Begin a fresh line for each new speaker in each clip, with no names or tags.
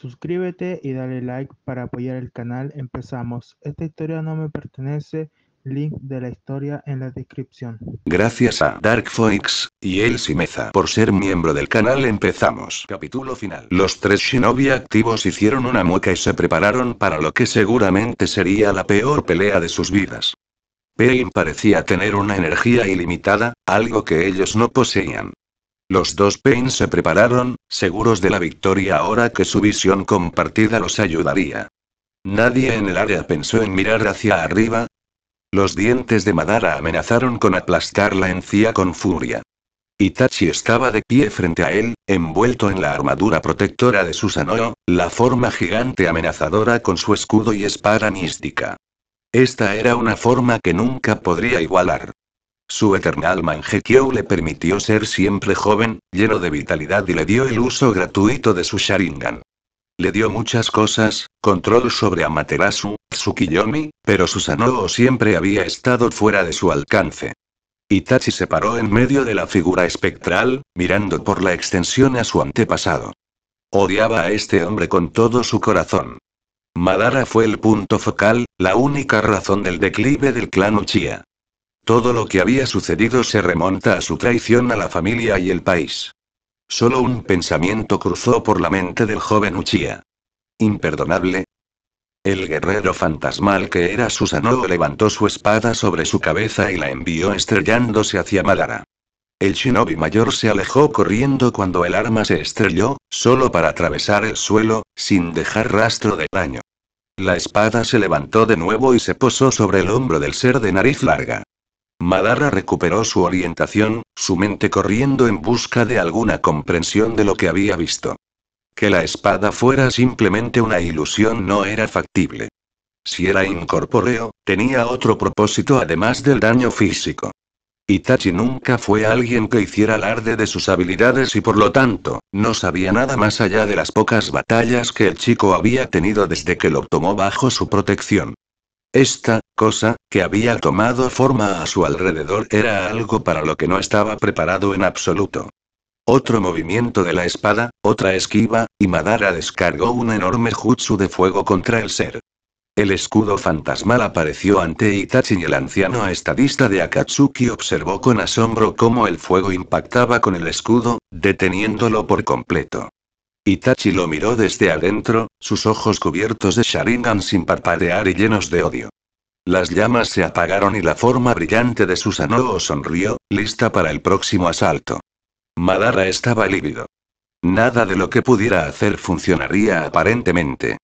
Suscríbete y dale like para apoyar el canal. Empezamos. Esta historia no me pertenece. Link de la historia en la descripción. Gracias a Darkfox y Elsie por ser miembro del canal empezamos. Capítulo final. Los tres shinobi activos hicieron una mueca y se prepararon para lo que seguramente sería la peor pelea de sus vidas. Pain parecía tener una energía ilimitada, algo que ellos no poseían. Los dos Pain se prepararon, seguros de la victoria ahora que su visión compartida los ayudaría. Nadie en el área pensó en mirar hacia arriba. Los dientes de Madara amenazaron con aplastar la encía con furia. Itachi estaba de pie frente a él, envuelto en la armadura protectora de Susanoo, la forma gigante amenazadora con su escudo y espada mística. Esta era una forma que nunca podría igualar. Su eterna alma en le permitió ser siempre joven, lleno de vitalidad y le dio el uso gratuito de su Sharingan. Le dio muchas cosas, control sobre Amaterasu, Tsukiyomi, pero Susanoo siempre había estado fuera de su alcance. Itachi se paró en medio de la figura espectral, mirando por la extensión a su antepasado. Odiaba a este hombre con todo su corazón. Madara fue el punto focal, la única razón del declive del clan Uchiha. Todo lo que había sucedido se remonta a su traición a la familia y el país. Solo un pensamiento cruzó por la mente del joven Uchiha. ¿Imperdonable? El guerrero fantasmal que era Susanoo levantó su espada sobre su cabeza y la envió estrellándose hacia Madara. El shinobi mayor se alejó corriendo cuando el arma se estrelló, solo para atravesar el suelo, sin dejar rastro de daño. La espada se levantó de nuevo y se posó sobre el hombro del ser de nariz larga. Madara recuperó su orientación, su mente corriendo en busca de alguna comprensión de lo que había visto. Que la espada fuera simplemente una ilusión no era factible. Si era incorpóreo, tenía otro propósito además del daño físico. Itachi nunca fue alguien que hiciera alarde de sus habilidades y por lo tanto, no sabía nada más allá de las pocas batallas que el chico había tenido desde que lo tomó bajo su protección. Esta cosa, que había tomado forma a su alrededor, era algo para lo que no estaba preparado en absoluto. Otro movimiento de la espada, otra esquiva, y Madara descargó un enorme jutsu de fuego contra el ser. El escudo fantasmal apareció ante Itachi y el anciano estadista de Akatsuki observó con asombro cómo el fuego impactaba con el escudo, deteniéndolo por completo. Itachi lo miró desde adentro, sus ojos cubiertos de Sharingan sin parpadear y llenos de odio. Las llamas se apagaron y la forma brillante de Susanoo sonrió, lista para el próximo asalto. Madara estaba lívido. Nada de lo que pudiera hacer funcionaría aparentemente.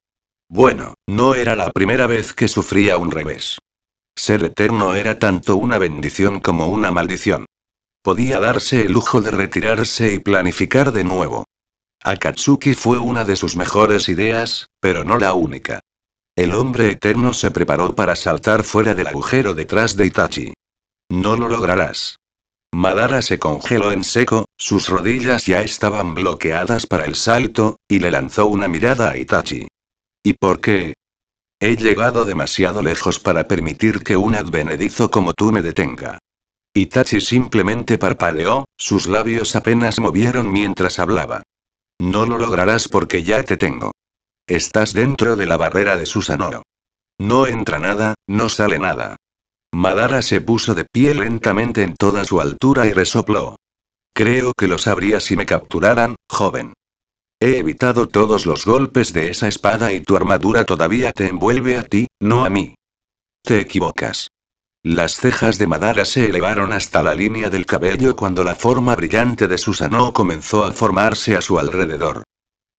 Bueno, no era la primera vez que sufría un revés. Ser eterno era tanto una bendición como una maldición. Podía darse el lujo de retirarse y planificar de nuevo. Akatsuki fue una de sus mejores ideas, pero no la única. El hombre eterno se preparó para saltar fuera del agujero detrás de Itachi. No lo lograrás. Madara se congeló en seco, sus rodillas ya estaban bloqueadas para el salto, y le lanzó una mirada a Itachi. ¿Y por qué? He llegado demasiado lejos para permitir que un advenedizo como tú me detenga. Itachi simplemente parpadeó, sus labios apenas movieron mientras hablaba. No lo lograrás porque ya te tengo. Estás dentro de la barrera de Susanoro. No entra nada, no sale nada. Madara se puso de pie lentamente en toda su altura y resopló. Creo que lo sabría si me capturaran, joven. He evitado todos los golpes de esa espada y tu armadura todavía te envuelve a ti, no a mí. Te equivocas. Las cejas de Madara se elevaron hasta la línea del cabello cuando la forma brillante de Susanoo comenzó a formarse a su alrededor.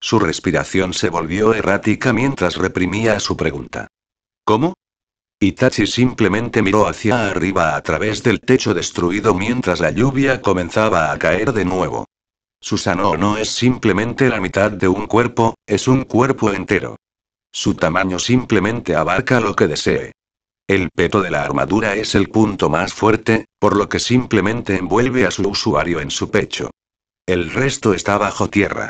Su respiración se volvió errática mientras reprimía su pregunta. ¿Cómo? Itachi simplemente miró hacia arriba a través del techo destruido mientras la lluvia comenzaba a caer de nuevo. Susanoo no es simplemente la mitad de un cuerpo, es un cuerpo entero. Su tamaño simplemente abarca lo que desee. El peto de la armadura es el punto más fuerte, por lo que simplemente envuelve a su usuario en su pecho. El resto está bajo tierra.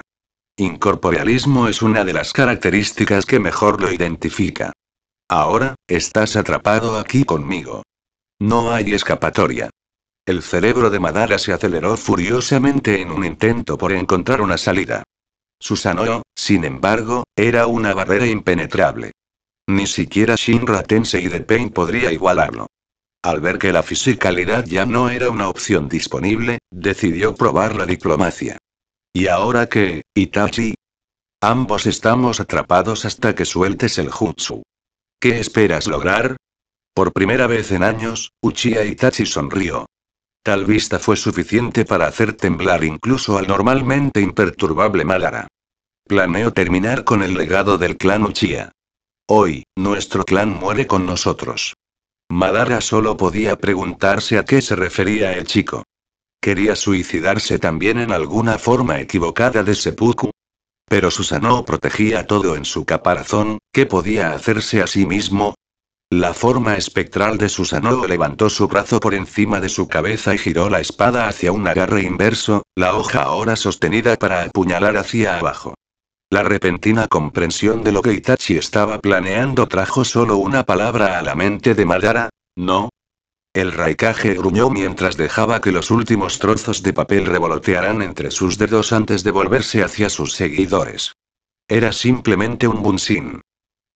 Incorporealismo es una de las características que mejor lo identifica. Ahora, estás atrapado aquí conmigo. No hay escapatoria. El cerebro de Madara se aceleró furiosamente en un intento por encontrar una salida. Susanoo, sin embargo, era una barrera impenetrable. Ni siquiera Shinra Tensei de Pain podría igualarlo. Al ver que la fisicalidad ya no era una opción disponible, decidió probar la diplomacia. ¿Y ahora qué, Itachi? Ambos estamos atrapados hasta que sueltes el jutsu. ¿Qué esperas lograr? Por primera vez en años, Uchiha Itachi sonrió. Tal vista fue suficiente para hacer temblar incluso al normalmente imperturbable Malara. Planeo terminar con el legado del clan Uchiha. Hoy, nuestro clan muere con nosotros. Madara solo podía preguntarse a qué se refería el chico. ¿Quería suicidarse también en alguna forma equivocada de seppuku? Pero Susanoo protegía todo en su caparazón, ¿qué podía hacerse a sí mismo? La forma espectral de Susanoo levantó su brazo por encima de su cabeza y giró la espada hacia un agarre inverso, la hoja ahora sostenida para apuñalar hacia abajo. La repentina comprensión de lo que Itachi estaba planeando trajo solo una palabra a la mente de Madara, no. El Raikage gruñó mientras dejaba que los últimos trozos de papel revolotearan entre sus dedos antes de volverse hacia sus seguidores. Era simplemente un bunsin.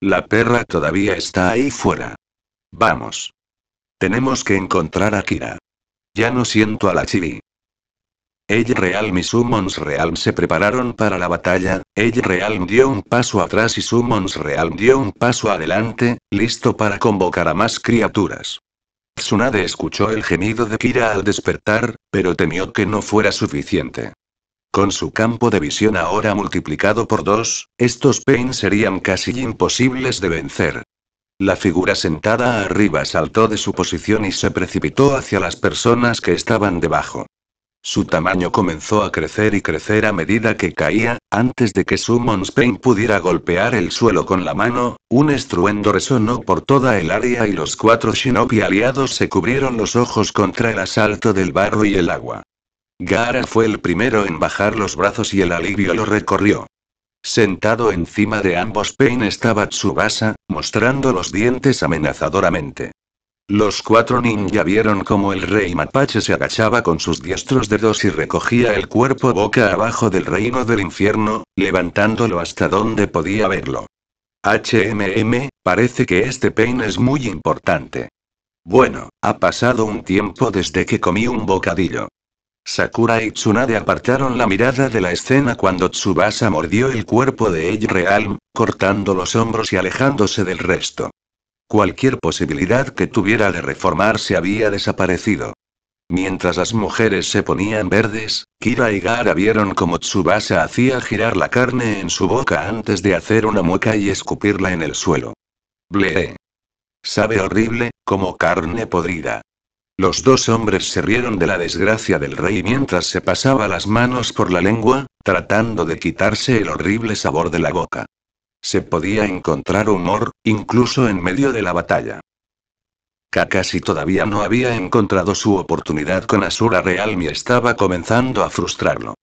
La perra todavía está ahí fuera. Vamos. Tenemos que encontrar a Kira. Ya no siento a la chibi. El Realm y Summons Realm se prepararon para la batalla, El Realm dio un paso atrás y Summons Realm dio un paso adelante, listo para convocar a más criaturas. Tsunade escuchó el gemido de Kira al despertar, pero temió que no fuera suficiente. Con su campo de visión ahora multiplicado por dos, estos Pain serían casi imposibles de vencer. La figura sentada arriba saltó de su posición y se precipitó hacia las personas que estaban debajo. Su tamaño comenzó a crecer y crecer a medida que caía, antes de que Summon's Pain pudiera golpear el suelo con la mano, un estruendo resonó por toda el área y los cuatro shinobi aliados se cubrieron los ojos contra el asalto del barro y el agua. Gara fue el primero en bajar los brazos y el alivio lo recorrió. Sentado encima de ambos Pain estaba Tsubasa, mostrando los dientes amenazadoramente. Los cuatro ninja vieron cómo el rey mapache se agachaba con sus diestros dedos y recogía el cuerpo boca abajo del reino del infierno, levantándolo hasta donde podía verlo. HMM, parece que este peine es muy importante. Bueno, ha pasado un tiempo desde que comí un bocadillo. Sakura y Tsunade apartaron la mirada de la escena cuando Tsubasa mordió el cuerpo de Age Realm, cortando los hombros y alejándose del resto. Cualquier posibilidad que tuviera de reformarse había desaparecido. Mientras las mujeres se ponían verdes, Kira y Gara vieron cómo Tsubasa hacía girar la carne en su boca antes de hacer una mueca y escupirla en el suelo. Bleh. Sabe horrible, como carne podrida. Los dos hombres se rieron de la desgracia del rey mientras se pasaba las manos por la lengua, tratando de quitarse el horrible sabor de la boca. Se podía encontrar humor, incluso en medio de la batalla. Kakashi todavía no había encontrado su oportunidad con Asura Real y estaba comenzando a frustrarlo.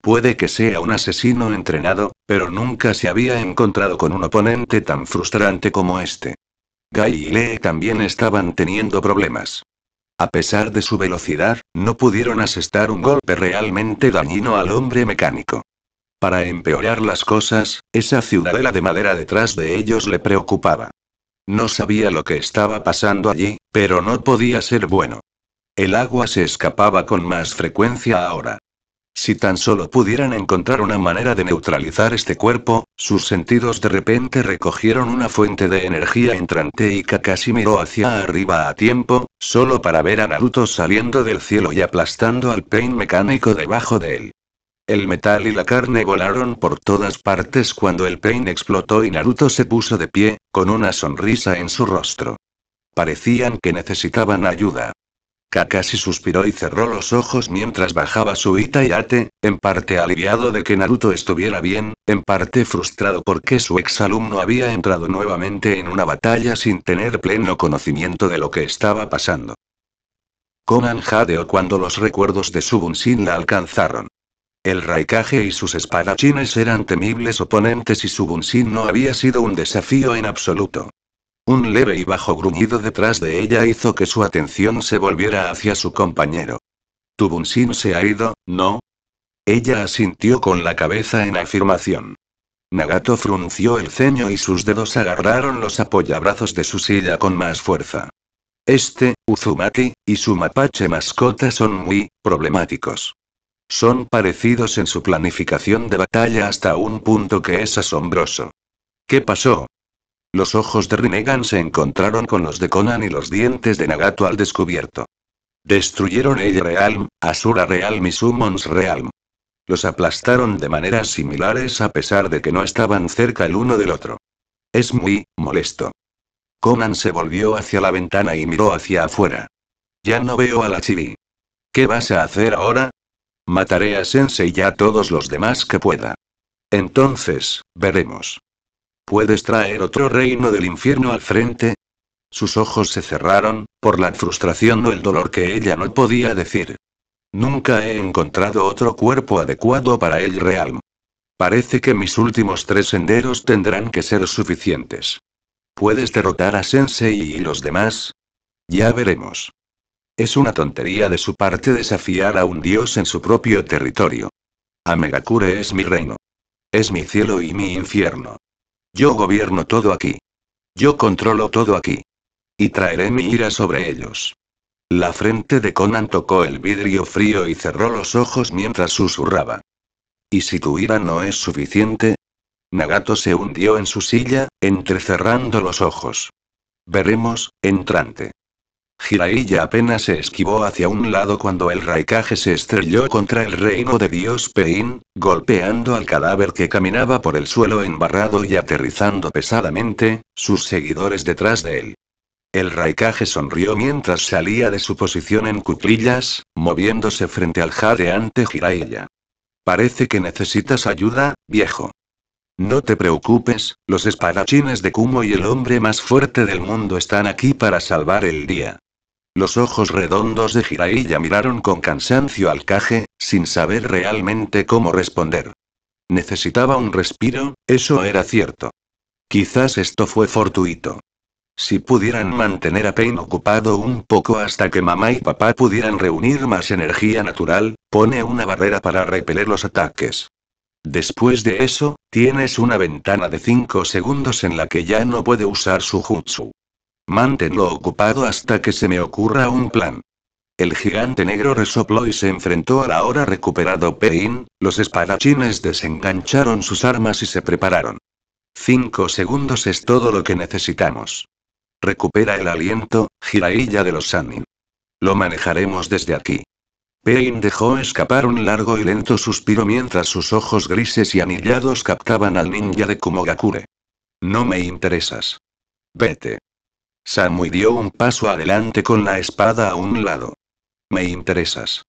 Puede que sea un asesino entrenado, pero nunca se había encontrado con un oponente tan frustrante como este. Gai y Lee también estaban teniendo problemas. A pesar de su velocidad, no pudieron asestar un golpe realmente dañino al hombre mecánico. Para empeorar las cosas, esa ciudadela de madera detrás de ellos le preocupaba. No sabía lo que estaba pasando allí, pero no podía ser bueno. El agua se escapaba con más frecuencia ahora. Si tan solo pudieran encontrar una manera de neutralizar este cuerpo, sus sentidos de repente recogieron una fuente de energía entrante y Kakashi miró hacia arriba a tiempo, solo para ver a Naruto saliendo del cielo y aplastando al pain mecánico debajo de él. El metal y la carne volaron por todas partes cuando el Pain explotó y Naruto se puso de pie, con una sonrisa en su rostro. Parecían que necesitaban ayuda. Kakashi suspiró y cerró los ojos mientras bajaba su Ate, en parte aliviado de que Naruto estuviera bien, en parte frustrado porque su exalumno había entrado nuevamente en una batalla sin tener pleno conocimiento de lo que estaba pasando. Konan jadeó cuando los recuerdos de su Bunshin la alcanzaron. El Raikage y sus espadachines eran temibles oponentes y su Bunshin no había sido un desafío en absoluto. Un leve y bajo gruñido detrás de ella hizo que su atención se volviera hacia su compañero. ¿Tu Bunshin se ha ido, no? Ella asintió con la cabeza en afirmación. Nagato frunció el ceño y sus dedos agarraron los apoyabrazos de su silla con más fuerza. Este, Uzumaki, y su mapache mascota son muy problemáticos. Son parecidos en su planificación de batalla hasta un punto que es asombroso. ¿Qué pasó? Los ojos de Rinnegan se encontraron con los de Conan y los dientes de Nagato al descubierto. Destruyeron el Realm, Asura Realm y Summons Realm. Los aplastaron de maneras similares a pesar de que no estaban cerca el uno del otro. Es muy molesto. Conan se volvió hacia la ventana y miró hacia afuera. Ya no veo a la Chibi. ¿Qué vas a hacer ahora? Mataré a Sensei y a todos los demás que pueda. Entonces, veremos. ¿Puedes traer otro reino del infierno al frente? Sus ojos se cerraron, por la frustración o el dolor que ella no podía decir. Nunca he encontrado otro cuerpo adecuado para el realm. Parece que mis últimos tres senderos tendrán que ser suficientes. ¿Puedes derrotar a Sensei y los demás? Ya veremos. Es una tontería de su parte desafiar a un dios en su propio territorio. Amegakure es mi reino. Es mi cielo y mi infierno. Yo gobierno todo aquí. Yo controlo todo aquí. Y traeré mi ira sobre ellos. La frente de Conan tocó el vidrio frío y cerró los ojos mientras susurraba. ¿Y si tu ira no es suficiente? Nagato se hundió en su silla, entrecerrando los ojos. Veremos, entrante. Jiraiya apenas se esquivó hacia un lado cuando el raikage se estrelló contra el reino de Dios Pein, golpeando al cadáver que caminaba por el suelo embarrado y aterrizando pesadamente, sus seguidores detrás de él. El raikage sonrió mientras salía de su posición en cuclillas, moviéndose frente al jadeante Jiraiya. Parece que necesitas ayuda, viejo. No te preocupes, los espadachines de Kumo y el hombre más fuerte del mundo están aquí para salvar el día. Los ojos redondos de Jiraiya miraron con cansancio al caje, sin saber realmente cómo responder. Necesitaba un respiro, eso era cierto. Quizás esto fue fortuito. Si pudieran mantener a Pain ocupado un poco hasta que mamá y papá pudieran reunir más energía natural, pone una barrera para repeler los ataques. Después de eso, tienes una ventana de 5 segundos en la que ya no puede usar su jutsu. Manténlo ocupado hasta que se me ocurra un plan. El gigante negro resopló y se enfrentó al ahora recuperado Pain, los espadachines desengancharon sus armas y se prepararon. Cinco segundos es todo lo que necesitamos. Recupera el aliento, jiraiya de los Sanin. Lo manejaremos desde aquí. Pain dejó escapar un largo y lento suspiro mientras sus ojos grises y anillados captaban al ninja de Kumogakure. No me interesas. Vete. Samui dio un paso adelante con la espada a un lado. Me interesas.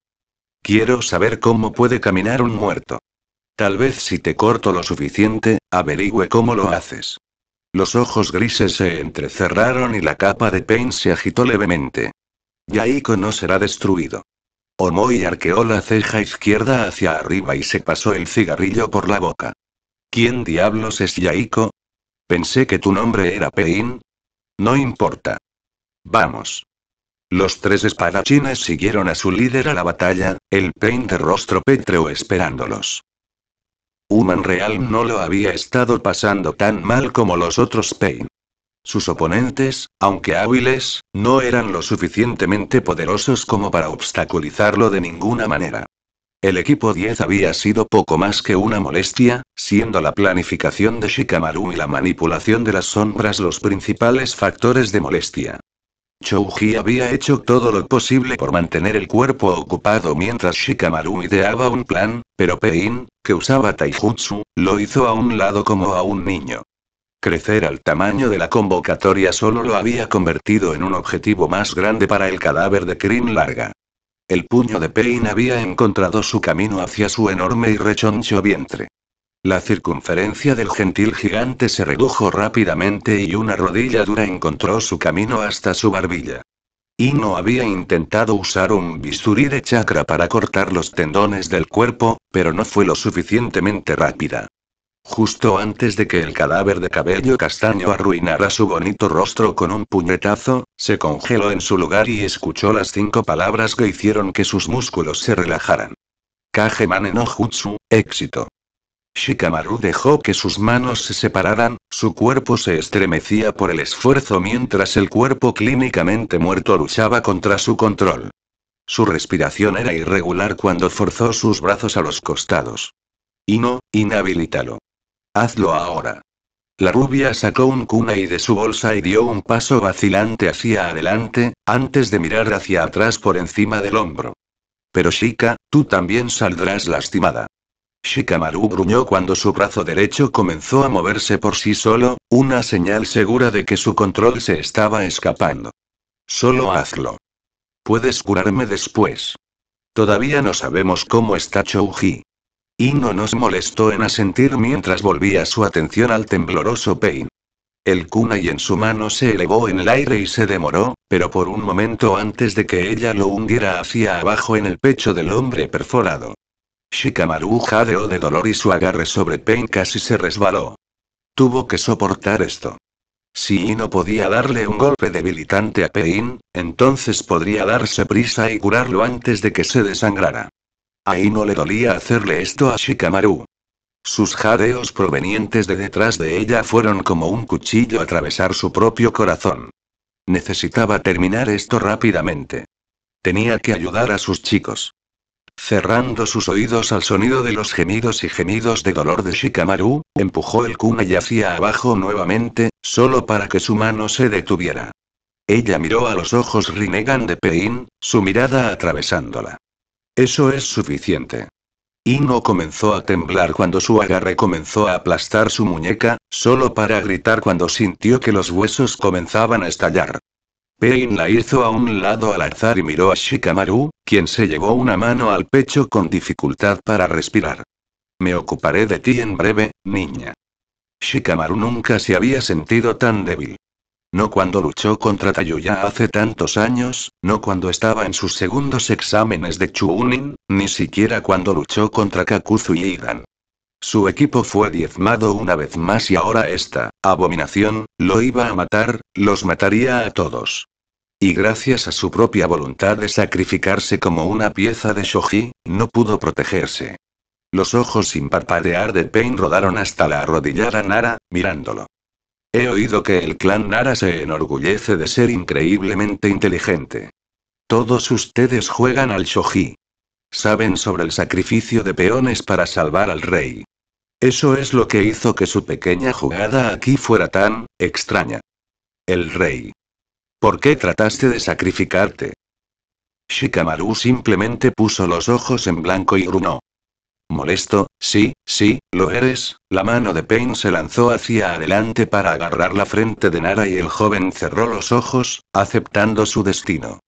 Quiero saber cómo puede caminar un muerto. Tal vez si te corto lo suficiente, averigüe cómo lo haces. Los ojos grises se entrecerraron y la capa de Pain se agitó levemente. Yaiko no será destruido. Omoi arqueó la ceja izquierda hacia arriba y se pasó el cigarrillo por la boca. ¿Quién diablos es Yaiko? Pensé que tu nombre era Pain, no importa. Vamos. Los tres espadachines siguieron a su líder a la batalla, el Pain de rostro pétreo esperándolos. Human Real no lo había estado pasando tan mal como los otros Pain. Sus oponentes, aunque hábiles, no eran lo suficientemente poderosos como para obstaculizarlo de ninguna manera. El equipo 10 había sido poco más que una molestia, siendo la planificación de Shikamaru y la manipulación de las sombras los principales factores de molestia. Chouji había hecho todo lo posible por mantener el cuerpo ocupado mientras Shikamaru ideaba un plan, pero Pein, que usaba taijutsu, lo hizo a un lado como a un niño. Crecer al tamaño de la convocatoria solo lo había convertido en un objetivo más grande para el cadáver de Krim Larga. El puño de Payne había encontrado su camino hacia su enorme y rechoncho vientre. La circunferencia del gentil gigante se redujo rápidamente y una rodilla dura encontró su camino hasta su barbilla. no había intentado usar un bisturí de chakra para cortar los tendones del cuerpo, pero no fue lo suficientemente rápida. Justo antes de que el cadáver de cabello castaño arruinara su bonito rostro con un puñetazo, se congeló en su lugar y escuchó las cinco palabras que hicieron que sus músculos se relajaran. Kageman no jutsu, éxito. Shikamaru dejó que sus manos se separaran, su cuerpo se estremecía por el esfuerzo mientras el cuerpo clínicamente muerto luchaba contra su control. Su respiración era irregular cuando forzó sus brazos a los costados. Ino, inhabilítalo. Hazlo ahora. La rubia sacó un cuna y de su bolsa y dio un paso vacilante hacia adelante, antes de mirar hacia atrás por encima del hombro. Pero Shika, tú también saldrás lastimada. Shikamaru gruñó cuando su brazo derecho comenzó a moverse por sí solo, una señal segura de que su control se estaba escapando. Solo hazlo. Puedes curarme después. Todavía no sabemos cómo está Chouji no nos molestó en asentir mientras volvía su atención al tembloroso Pain. El kunai en su mano se elevó en el aire y se demoró, pero por un momento antes de que ella lo hundiera hacia abajo en el pecho del hombre perforado. Shikamaru jadeó de dolor y su agarre sobre Pain casi se resbaló. Tuvo que soportar esto. Si Ino podía darle un golpe debilitante a Pain, entonces podría darse prisa y curarlo antes de que se desangrara. Ahí no le dolía hacerle esto a Shikamaru. Sus jadeos provenientes de detrás de ella fueron como un cuchillo atravesar su propio corazón. Necesitaba terminar esto rápidamente. Tenía que ayudar a sus chicos. Cerrando sus oídos al sonido de los gemidos y gemidos de dolor de Shikamaru, empujó el y hacia abajo nuevamente, solo para que su mano se detuviera. Ella miró a los ojos Rinnegan de Pein, su mirada atravesándola. Eso es suficiente. Ino comenzó a temblar cuando su agarre comenzó a aplastar su muñeca, solo para gritar cuando sintió que los huesos comenzaban a estallar. Pain la hizo a un lado al azar y miró a Shikamaru, quien se llevó una mano al pecho con dificultad para respirar. Me ocuparé de ti en breve, niña. Shikamaru nunca se había sentido tan débil no cuando luchó contra Tayuya hace tantos años, no cuando estaba en sus segundos exámenes de Chunin, ni siquiera cuando luchó contra Kakuzu y Igan. Su equipo fue diezmado una vez más y ahora esta, abominación, lo iba a matar, los mataría a todos. Y gracias a su propia voluntad de sacrificarse como una pieza de shoji, no pudo protegerse. Los ojos sin parpadear de Pain rodaron hasta la arrodillada Nara, mirándolo. He oído que el clan Nara se enorgullece de ser increíblemente inteligente. Todos ustedes juegan al shoji. Saben sobre el sacrificio de peones para salvar al rey. Eso es lo que hizo que su pequeña jugada aquí fuera tan extraña. El rey. ¿Por qué trataste de sacrificarte? Shikamaru simplemente puso los ojos en blanco y grunó. Molesto, sí, sí, lo eres. La mano de Payne se lanzó hacia adelante para agarrar la frente de Nara y el joven cerró los ojos, aceptando su destino.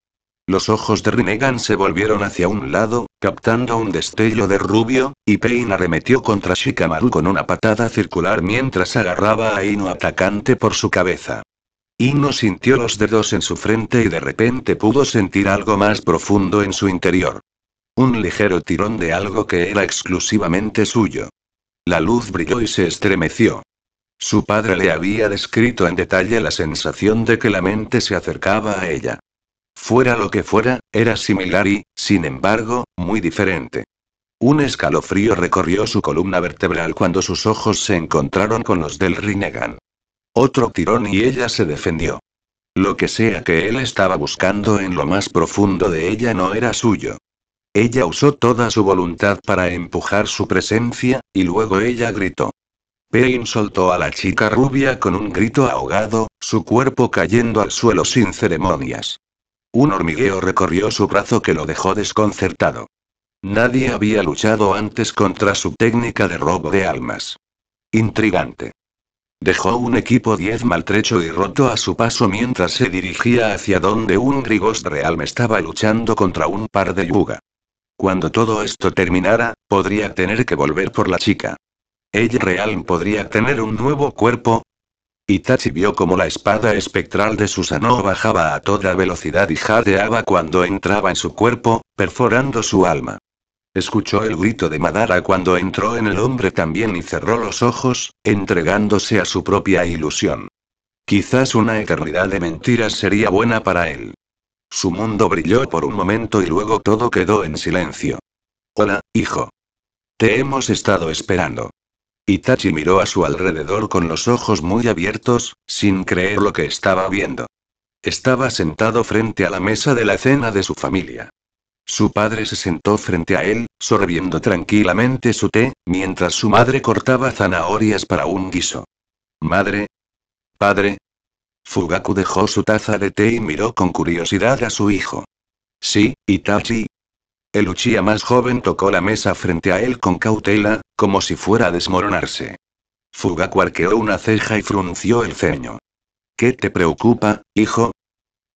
Los ojos de Rinnegan se volvieron hacia un lado, captando un destello de rubio, y Payne arremetió contra Shikamaru con una patada circular mientras agarraba a Ino atacante por su cabeza. Ino sintió los dedos en su frente y de repente pudo sentir algo más profundo en su interior. Un ligero tirón de algo que era exclusivamente suyo. La luz brilló y se estremeció. Su padre le había descrito en detalle la sensación de que la mente se acercaba a ella. Fuera lo que fuera, era similar y, sin embargo, muy diferente. Un escalofrío recorrió su columna vertebral cuando sus ojos se encontraron con los del Rinnegan. Otro tirón y ella se defendió. Lo que sea que él estaba buscando en lo más profundo de ella no era suyo. Ella usó toda su voluntad para empujar su presencia, y luego ella gritó. Payne soltó a la chica rubia con un grito ahogado, su cuerpo cayendo al suelo sin ceremonias. Un hormigueo recorrió su brazo que lo dejó desconcertado. Nadie había luchado antes contra su técnica de robo de almas. Intrigante. Dejó un equipo 10 maltrecho y roto a su paso mientras se dirigía hacia donde un Grigos Realm estaba luchando contra un par de yuga. Cuando todo esto terminara, podría tener que volver por la chica. Ella real podría tener un nuevo cuerpo. Itachi vio como la espada espectral de Susanoo bajaba a toda velocidad y jadeaba cuando entraba en su cuerpo, perforando su alma. Escuchó el grito de Madara cuando entró en el hombre también y cerró los ojos, entregándose a su propia ilusión. Quizás una eternidad de mentiras sería buena para él. Su mundo brilló por un momento y luego todo quedó en silencio. Hola, hijo. Te hemos estado esperando. Itachi miró a su alrededor con los ojos muy abiertos, sin creer lo que estaba viendo. Estaba sentado frente a la mesa de la cena de su familia. Su padre se sentó frente a él, sorbiendo tranquilamente su té, mientras su madre cortaba zanahorias para un guiso. Madre. Padre, Fugaku dejó su taza de té y miró con curiosidad a su hijo. Sí, Itachi. El Uchiha más joven tocó la mesa frente a él con cautela, como si fuera a desmoronarse. Fugaku arqueó una ceja y frunció el ceño. ¿Qué te preocupa, hijo?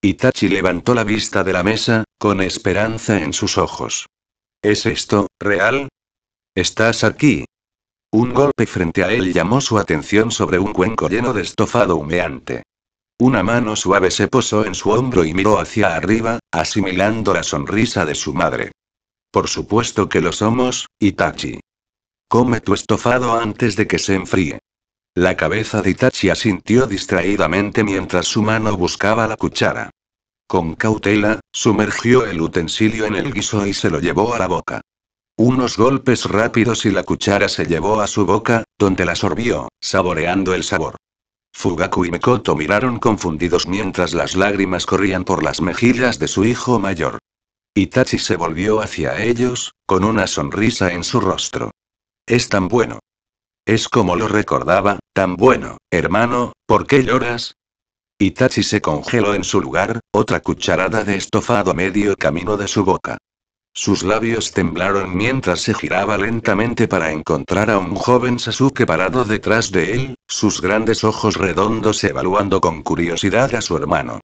Itachi levantó la vista de la mesa, con esperanza en sus ojos. ¿Es esto, real? ¿Estás aquí? Un golpe frente a él llamó su atención sobre un cuenco lleno de estofado humeante. Una mano suave se posó en su hombro y miró hacia arriba, asimilando la sonrisa de su madre. Por supuesto que lo somos, Itachi. Come tu estofado antes de que se enfríe. La cabeza de Itachi asintió distraídamente mientras su mano buscaba la cuchara. Con cautela, sumergió el utensilio en el guiso y se lo llevó a la boca. Unos golpes rápidos y la cuchara se llevó a su boca, donde la sorbió, saboreando el sabor. Fugaku y Mikoto miraron confundidos mientras las lágrimas corrían por las mejillas de su hijo mayor. Itachi se volvió hacia ellos, con una sonrisa en su rostro. Es tan bueno. Es como lo recordaba, tan bueno, hermano, ¿por qué lloras? Itachi se congeló en su lugar, otra cucharada de estofado a medio camino de su boca. Sus labios temblaron mientras se giraba lentamente para encontrar a un joven Sasuke parado detrás de él, sus grandes ojos redondos evaluando con curiosidad a su hermano.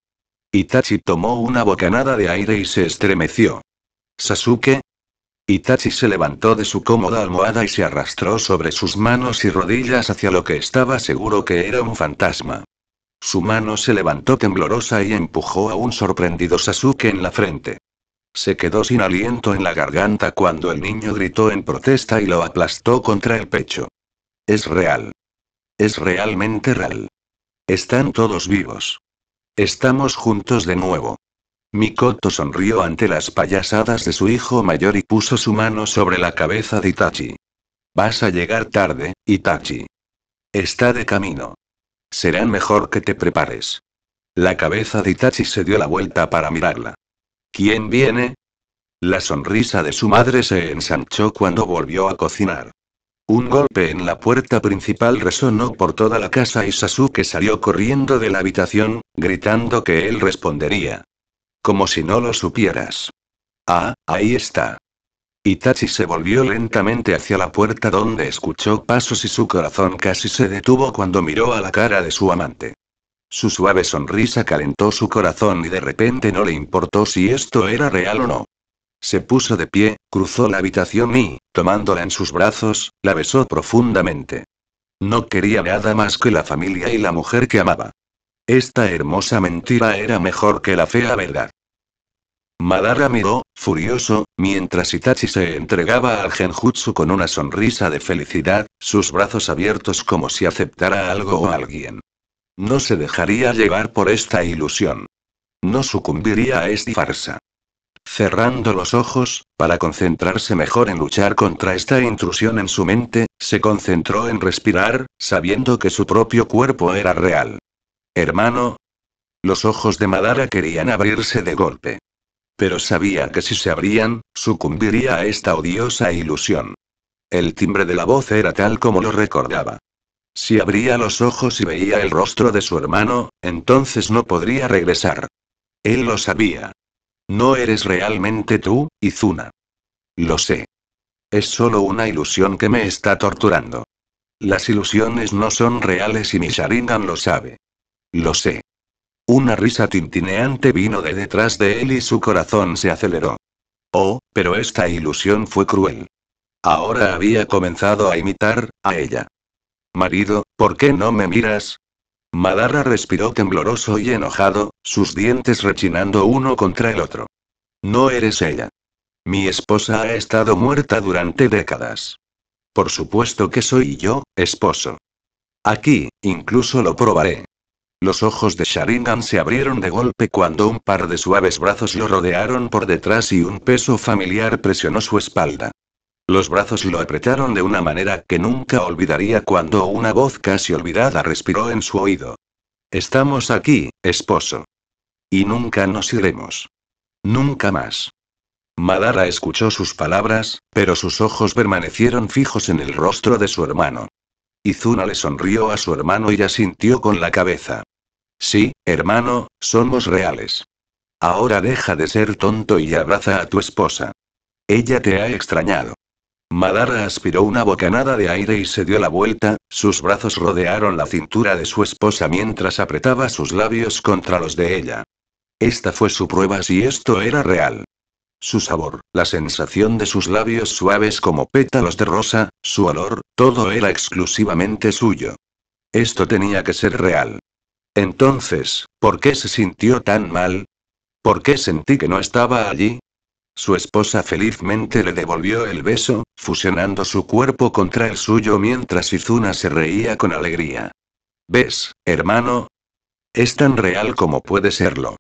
Itachi tomó una bocanada de aire y se estremeció. ¿Sasuke? Itachi se levantó de su cómoda almohada y se arrastró sobre sus manos y rodillas hacia lo que estaba seguro que era un fantasma. Su mano se levantó temblorosa y empujó a un sorprendido Sasuke en la frente. Se quedó sin aliento en la garganta cuando el niño gritó en protesta y lo aplastó contra el pecho. Es real. Es realmente real. Están todos vivos. Estamos juntos de nuevo. Mikoto sonrió ante las payasadas de su hijo mayor y puso su mano sobre la cabeza de Itachi. Vas a llegar tarde, Itachi. Está de camino. Será mejor que te prepares. La cabeza de Itachi se dio la vuelta para mirarla. ¿Quién viene? La sonrisa de su madre se ensanchó cuando volvió a cocinar. Un golpe en la puerta principal resonó por toda la casa y Sasuke salió corriendo de la habitación, gritando que él respondería. Como si no lo supieras. Ah, ahí está. Itachi se volvió lentamente hacia la puerta donde escuchó pasos y su corazón casi se detuvo cuando miró a la cara de su amante. Su suave sonrisa calentó su corazón y de repente no le importó si esto era real o no. Se puso de pie, cruzó la habitación y, tomándola en sus brazos, la besó profundamente. No quería nada más que la familia y la mujer que amaba. Esta hermosa mentira era mejor que la fea verdad. Madara miró, furioso, mientras Itachi se entregaba al genjutsu con una sonrisa de felicidad, sus brazos abiertos como si aceptara algo o alguien. No se dejaría llevar por esta ilusión. No sucumbiría a esta farsa. Cerrando los ojos, para concentrarse mejor en luchar contra esta intrusión en su mente, se concentró en respirar, sabiendo que su propio cuerpo era real. Hermano. Los ojos de Madara querían abrirse de golpe. Pero sabía que si se abrían, sucumbiría a esta odiosa ilusión. El timbre de la voz era tal como lo recordaba. Si abría los ojos y veía el rostro de su hermano, entonces no podría regresar. Él lo sabía. No eres realmente tú, Izuna. Lo sé. Es solo una ilusión que me está torturando. Las ilusiones no son reales y mi Sharingan lo sabe. Lo sé. Una risa tintineante vino de detrás de él y su corazón se aceleró. Oh, pero esta ilusión fue cruel. Ahora había comenzado a imitar, a ella. Marido, ¿por qué no me miras? Madara respiró tembloroso y enojado, sus dientes rechinando uno contra el otro. No eres ella. Mi esposa ha estado muerta durante décadas. Por supuesto que soy yo, esposo. Aquí, incluso lo probaré. Los ojos de Sharingan se abrieron de golpe cuando un par de suaves brazos lo rodearon por detrás y un peso familiar presionó su espalda. Los brazos lo apretaron de una manera que nunca olvidaría cuando una voz casi olvidada respiró en su oído. Estamos aquí, esposo. Y nunca nos iremos. Nunca más. Madara escuchó sus palabras, pero sus ojos permanecieron fijos en el rostro de su hermano. Izuna le sonrió a su hermano y asintió con la cabeza. Sí, hermano, somos reales. Ahora deja de ser tonto y abraza a tu esposa. Ella te ha extrañado. Madara aspiró una bocanada de aire y se dio la vuelta, sus brazos rodearon la cintura de su esposa mientras apretaba sus labios contra los de ella. Esta fue su prueba si esto era real. Su sabor, la sensación de sus labios suaves como pétalos de rosa, su olor, todo era exclusivamente suyo. Esto tenía que ser real. Entonces, ¿por qué se sintió tan mal? ¿Por qué sentí que no estaba allí? Su esposa felizmente le devolvió el beso, fusionando su cuerpo contra el suyo mientras Izuna se reía con alegría. ¿Ves, hermano? Es tan real como puede serlo.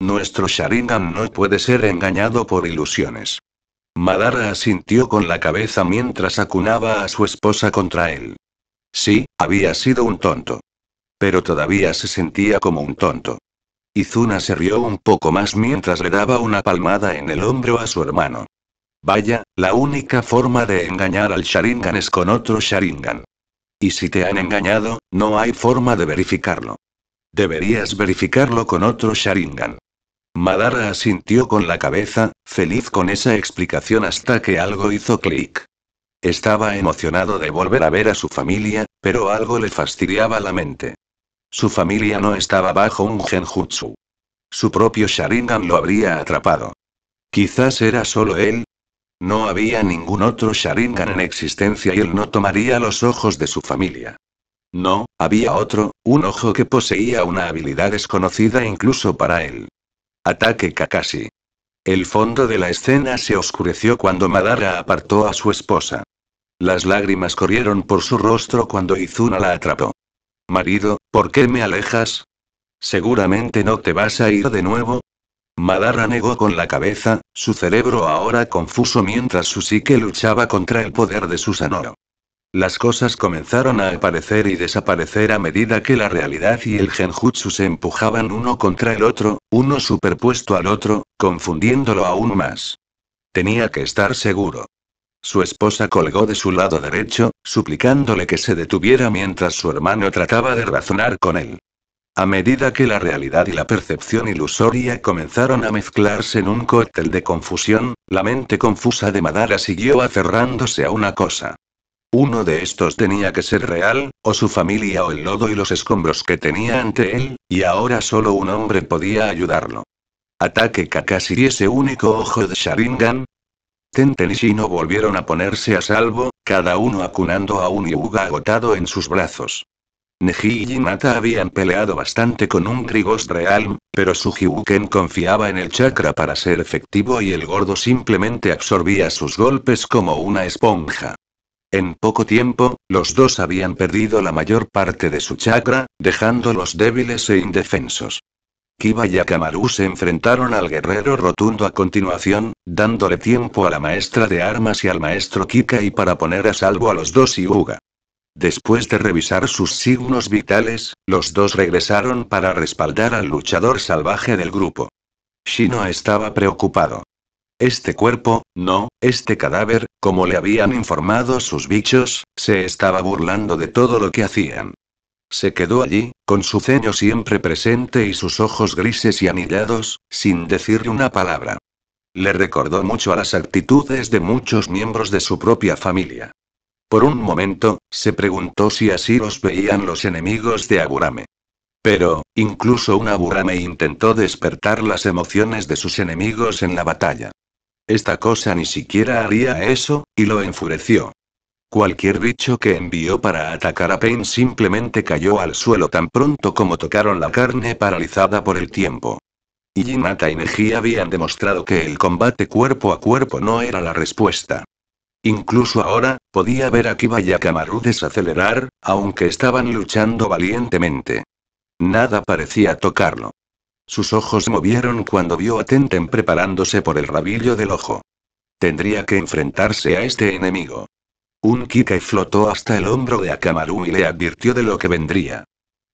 Nuestro Sharingan no puede ser engañado por ilusiones. Madara asintió con la cabeza mientras acunaba a su esposa contra él. Sí, había sido un tonto. Pero todavía se sentía como un tonto. Izuna se rió un poco más mientras le daba una palmada en el hombro a su hermano. Vaya, la única forma de engañar al Sharingan es con otro Sharingan. Y si te han engañado, no hay forma de verificarlo. Deberías verificarlo con otro Sharingan. Madara asintió con la cabeza, feliz con esa explicación hasta que algo hizo clic. Estaba emocionado de volver a ver a su familia, pero algo le fastidiaba la mente. Su familia no estaba bajo un genjutsu. Su propio Sharingan lo habría atrapado. Quizás era solo él. No había ningún otro Sharingan en existencia y él no tomaría los ojos de su familia. No, había otro, un ojo que poseía una habilidad desconocida incluso para él. Ataque Kakashi. El fondo de la escena se oscureció cuando Madara apartó a su esposa. Las lágrimas corrieron por su rostro cuando Izuna la atrapó. Marido, ¿por qué me alejas? Seguramente no te vas a ir de nuevo. Madara negó con la cabeza, su cerebro ahora confuso mientras su luchaba contra el poder de Susanoo. Las cosas comenzaron a aparecer y desaparecer a medida que la realidad y el genjutsu se empujaban uno contra el otro, uno superpuesto al otro, confundiéndolo aún más. Tenía que estar seguro. Su esposa colgó de su lado derecho, suplicándole que se detuviera mientras su hermano trataba de razonar con él. A medida que la realidad y la percepción ilusoria comenzaron a mezclarse en un cóctel de confusión, la mente confusa de Madara siguió aferrándose a una cosa. Uno de estos tenía que ser real, o su familia o el lodo y los escombros que tenía ante él, y ahora solo un hombre podía ayudarlo. Ataque Kakashi ese único ojo de Sharingan, Tenten y volvieron a ponerse a salvo, cada uno acunando a un Yuga agotado en sus brazos. Neji y Jinata habían peleado bastante con un trigost Realm, pero su Hyuken confiaba en el chakra para ser efectivo y el gordo simplemente absorbía sus golpes como una esponja. En poco tiempo, los dos habían perdido la mayor parte de su chakra, dejándolos débiles e indefensos. Kiba y Akamaru se enfrentaron al guerrero rotundo a continuación, dándole tiempo a la maestra de armas y al maestro y para poner a salvo a los dos y Uga. Después de revisar sus signos vitales, los dos regresaron para respaldar al luchador salvaje del grupo. Shino estaba preocupado. Este cuerpo, no, este cadáver, como le habían informado sus bichos, se estaba burlando de todo lo que hacían. Se quedó allí, con su ceño siempre presente y sus ojos grises y anillados, sin decir una palabra. Le recordó mucho a las actitudes de muchos miembros de su propia familia. Por un momento, se preguntó si así los veían los enemigos de Aburame. Pero, incluso un Aburame intentó despertar las emociones de sus enemigos en la batalla. Esta cosa ni siquiera haría eso, y lo enfureció. Cualquier bicho que envió para atacar a Pain simplemente cayó al suelo tan pronto como tocaron la carne paralizada por el tiempo. Y Jinata y Neji habían demostrado que el combate cuerpo a cuerpo no era la respuesta. Incluso ahora, podía ver a Kiba y a Kamaru desacelerar, aunque estaban luchando valientemente. Nada parecía tocarlo. Sus ojos movieron cuando vio a Tenten preparándose por el rabillo del ojo. Tendría que enfrentarse a este enemigo. Un Kike flotó hasta el hombro de Akamaru y le advirtió de lo que vendría.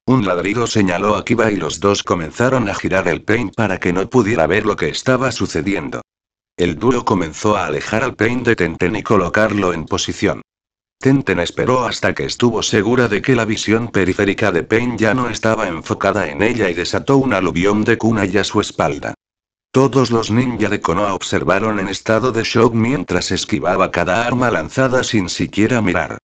Un ladrido señaló a Kiba y los dos comenzaron a girar el pain para que no pudiera ver lo que estaba sucediendo. El duro comenzó a alejar al pain de Tenten y colocarlo en posición. Tenten esperó hasta que estuvo segura de que la visión periférica de Pain ya no estaba enfocada en ella y desató un aluvión de cuna a su espalda. Todos los ninja de Konoha observaron en estado de shock mientras esquivaba cada arma lanzada sin siquiera mirar.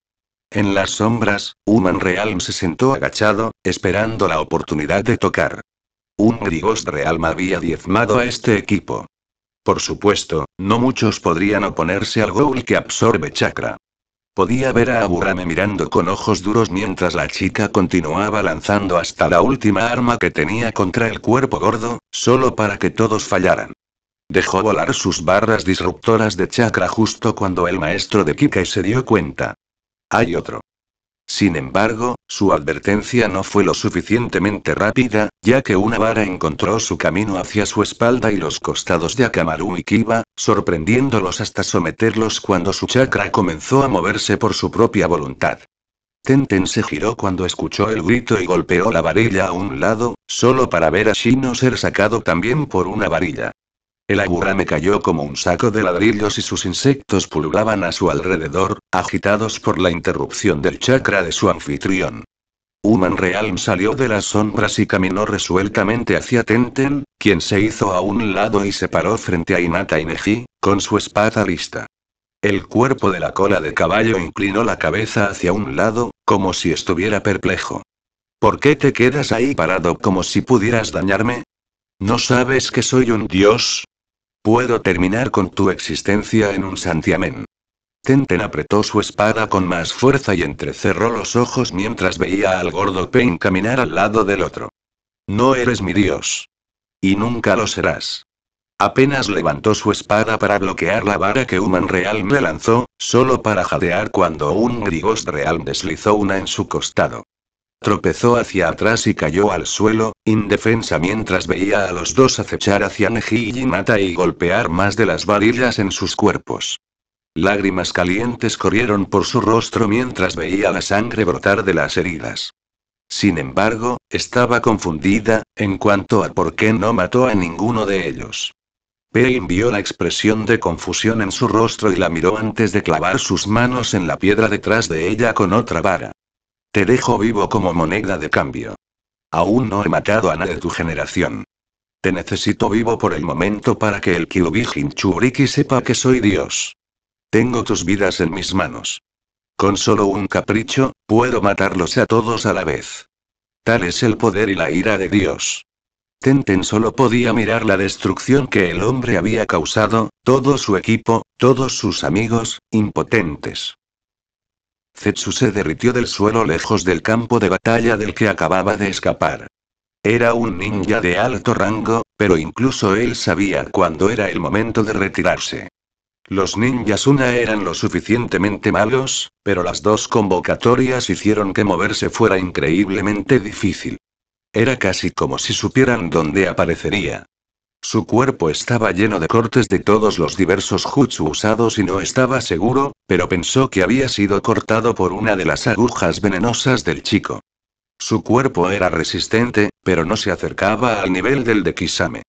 En las sombras, Human Realm se sentó agachado, esperando la oportunidad de tocar. Un Grigos Realm había diezmado a este equipo. Por supuesto, no muchos podrían oponerse al Ghoul que absorbe chakra. Podía ver a Aburame mirando con ojos duros mientras la chica continuaba lanzando hasta la última arma que tenía contra el cuerpo gordo, solo para que todos fallaran. Dejó volar sus barras disruptoras de chakra justo cuando el maestro de Kika se dio cuenta. Hay otro. Sin embargo, su advertencia no fue lo suficientemente rápida, ya que una vara encontró su camino hacia su espalda y los costados de Akamaru y Kiba, sorprendiéndolos hasta someterlos cuando su chakra comenzó a moverse por su propia voluntad. Tenten se giró cuando escuchó el grito y golpeó la varilla a un lado, solo para ver a Shino ser sacado también por una varilla. El aburra cayó como un saco de ladrillos y sus insectos pulgaban a su alrededor, agitados por la interrupción del chakra de su anfitrión. Human Realm salió de las sombras y caminó resueltamente hacia Tenten, quien se hizo a un lado y se paró frente a Inata Ineji, con su espada lista. El cuerpo de la cola de caballo inclinó la cabeza hacia un lado, como si estuviera perplejo. ¿Por qué te quedas ahí parado como si pudieras dañarme? ¿No sabes que soy un dios? Puedo terminar con tu existencia en un santiamén. Tenten apretó su espada con más fuerza y entrecerró los ojos mientras veía al gordo Pain caminar al lado del otro. No eres mi dios. Y nunca lo serás. Apenas levantó su espada para bloquear la vara que Human Realm me lanzó, solo para jadear cuando un Grigos Realm deslizó una en su costado. Tropezó hacia atrás y cayó al suelo, indefensa mientras veía a los dos acechar hacia Neji y Mata y golpear más de las varillas en sus cuerpos. Lágrimas calientes corrieron por su rostro mientras veía la sangre brotar de las heridas. Sin embargo, estaba confundida, en cuanto a por qué no mató a ninguno de ellos. Pei vio la expresión de confusión en su rostro y la miró antes de clavar sus manos en la piedra detrás de ella con otra vara. Te dejo vivo como moneda de cambio. Aún no he matado a nadie de tu generación. Te necesito vivo por el momento para que el Kyubijin Churiki sepa que soy Dios. Tengo tus vidas en mis manos. Con solo un capricho, puedo matarlos a todos a la vez. Tal es el poder y la ira de Dios. Tenten solo podía mirar la destrucción que el hombre había causado, todo su equipo, todos sus amigos, impotentes. Zetsu se derritió del suelo lejos del campo de batalla del que acababa de escapar. Era un ninja de alto rango, pero incluso él sabía cuándo era el momento de retirarse. Los ninjas una eran lo suficientemente malos, pero las dos convocatorias hicieron que moverse fuera increíblemente difícil. Era casi como si supieran dónde aparecería. Su cuerpo estaba lleno de cortes de todos los diversos jutsu usados y no estaba seguro, pero pensó que había sido cortado por una de las agujas venenosas del chico. Su cuerpo era resistente, pero no se acercaba al nivel del de Kisame.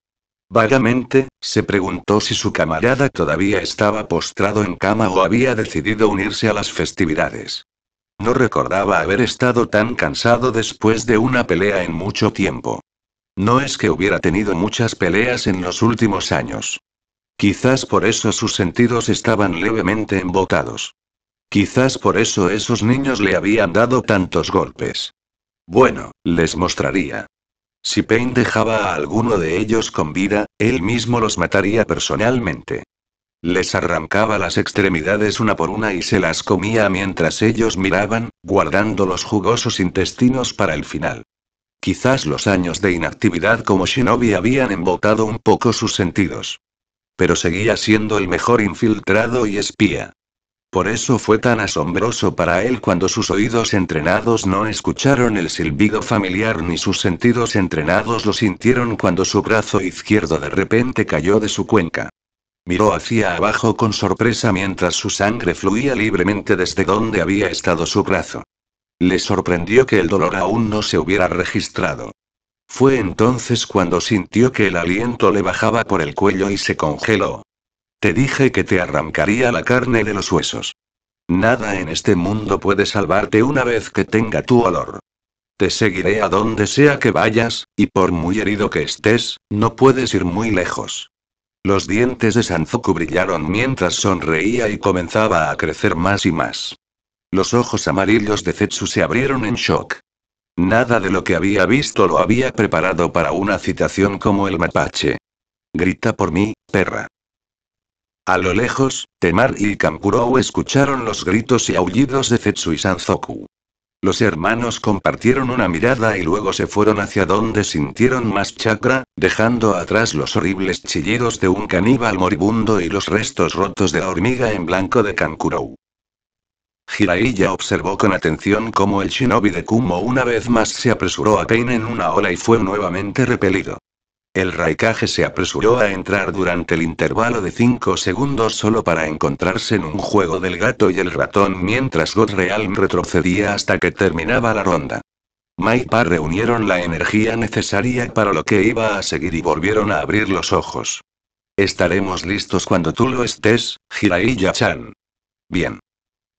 Vagamente, se preguntó si su camarada todavía estaba postrado en cama o había decidido unirse a las festividades. No recordaba haber estado tan cansado después de una pelea en mucho tiempo. No es que hubiera tenido muchas peleas en los últimos años. Quizás por eso sus sentidos estaban levemente embotados. Quizás por eso esos niños le habían dado tantos golpes. Bueno, les mostraría. Si Payne dejaba a alguno de ellos con vida, él mismo los mataría personalmente. Les arrancaba las extremidades una por una y se las comía mientras ellos miraban, guardando los jugosos intestinos para el final. Quizás los años de inactividad como shinobi habían embotado un poco sus sentidos. Pero seguía siendo el mejor infiltrado y espía. Por eso fue tan asombroso para él cuando sus oídos entrenados no escucharon el silbido familiar ni sus sentidos entrenados lo sintieron cuando su brazo izquierdo de repente cayó de su cuenca. Miró hacia abajo con sorpresa mientras su sangre fluía libremente desde donde había estado su brazo. Le sorprendió que el dolor aún no se hubiera registrado. Fue entonces cuando sintió que el aliento le bajaba por el cuello y se congeló. Te dije que te arrancaría la carne de los huesos. Nada en este mundo puede salvarte una vez que tenga tu olor. Te seguiré a donde sea que vayas, y por muy herido que estés, no puedes ir muy lejos. Los dientes de Sanzoku brillaron mientras sonreía y comenzaba a crecer más y más. Los ojos amarillos de Zetsu se abrieron en shock. Nada de lo que había visto lo había preparado para una citación como el mapache. Grita por mí, perra. A lo lejos, Temar y Kankurou escucharon los gritos y aullidos de Zetsu y Sanzoku. Los hermanos compartieron una mirada y luego se fueron hacia donde sintieron más chakra, dejando atrás los horribles chillidos de un caníbal moribundo y los restos rotos de la hormiga en blanco de Kankurou. Hiraiya observó con atención cómo el shinobi de Kumo una vez más se apresuró a Pain en una ola y fue nuevamente repelido. El Raikage se apresuró a entrar durante el intervalo de 5 segundos solo para encontrarse en un juego del gato y el ratón mientras God Realm retrocedía hasta que terminaba la ronda. Maipa reunieron la energía necesaria para lo que iba a seguir y volvieron a abrir los ojos. Estaremos listos cuando tú lo estés, hiraiya chan Bien.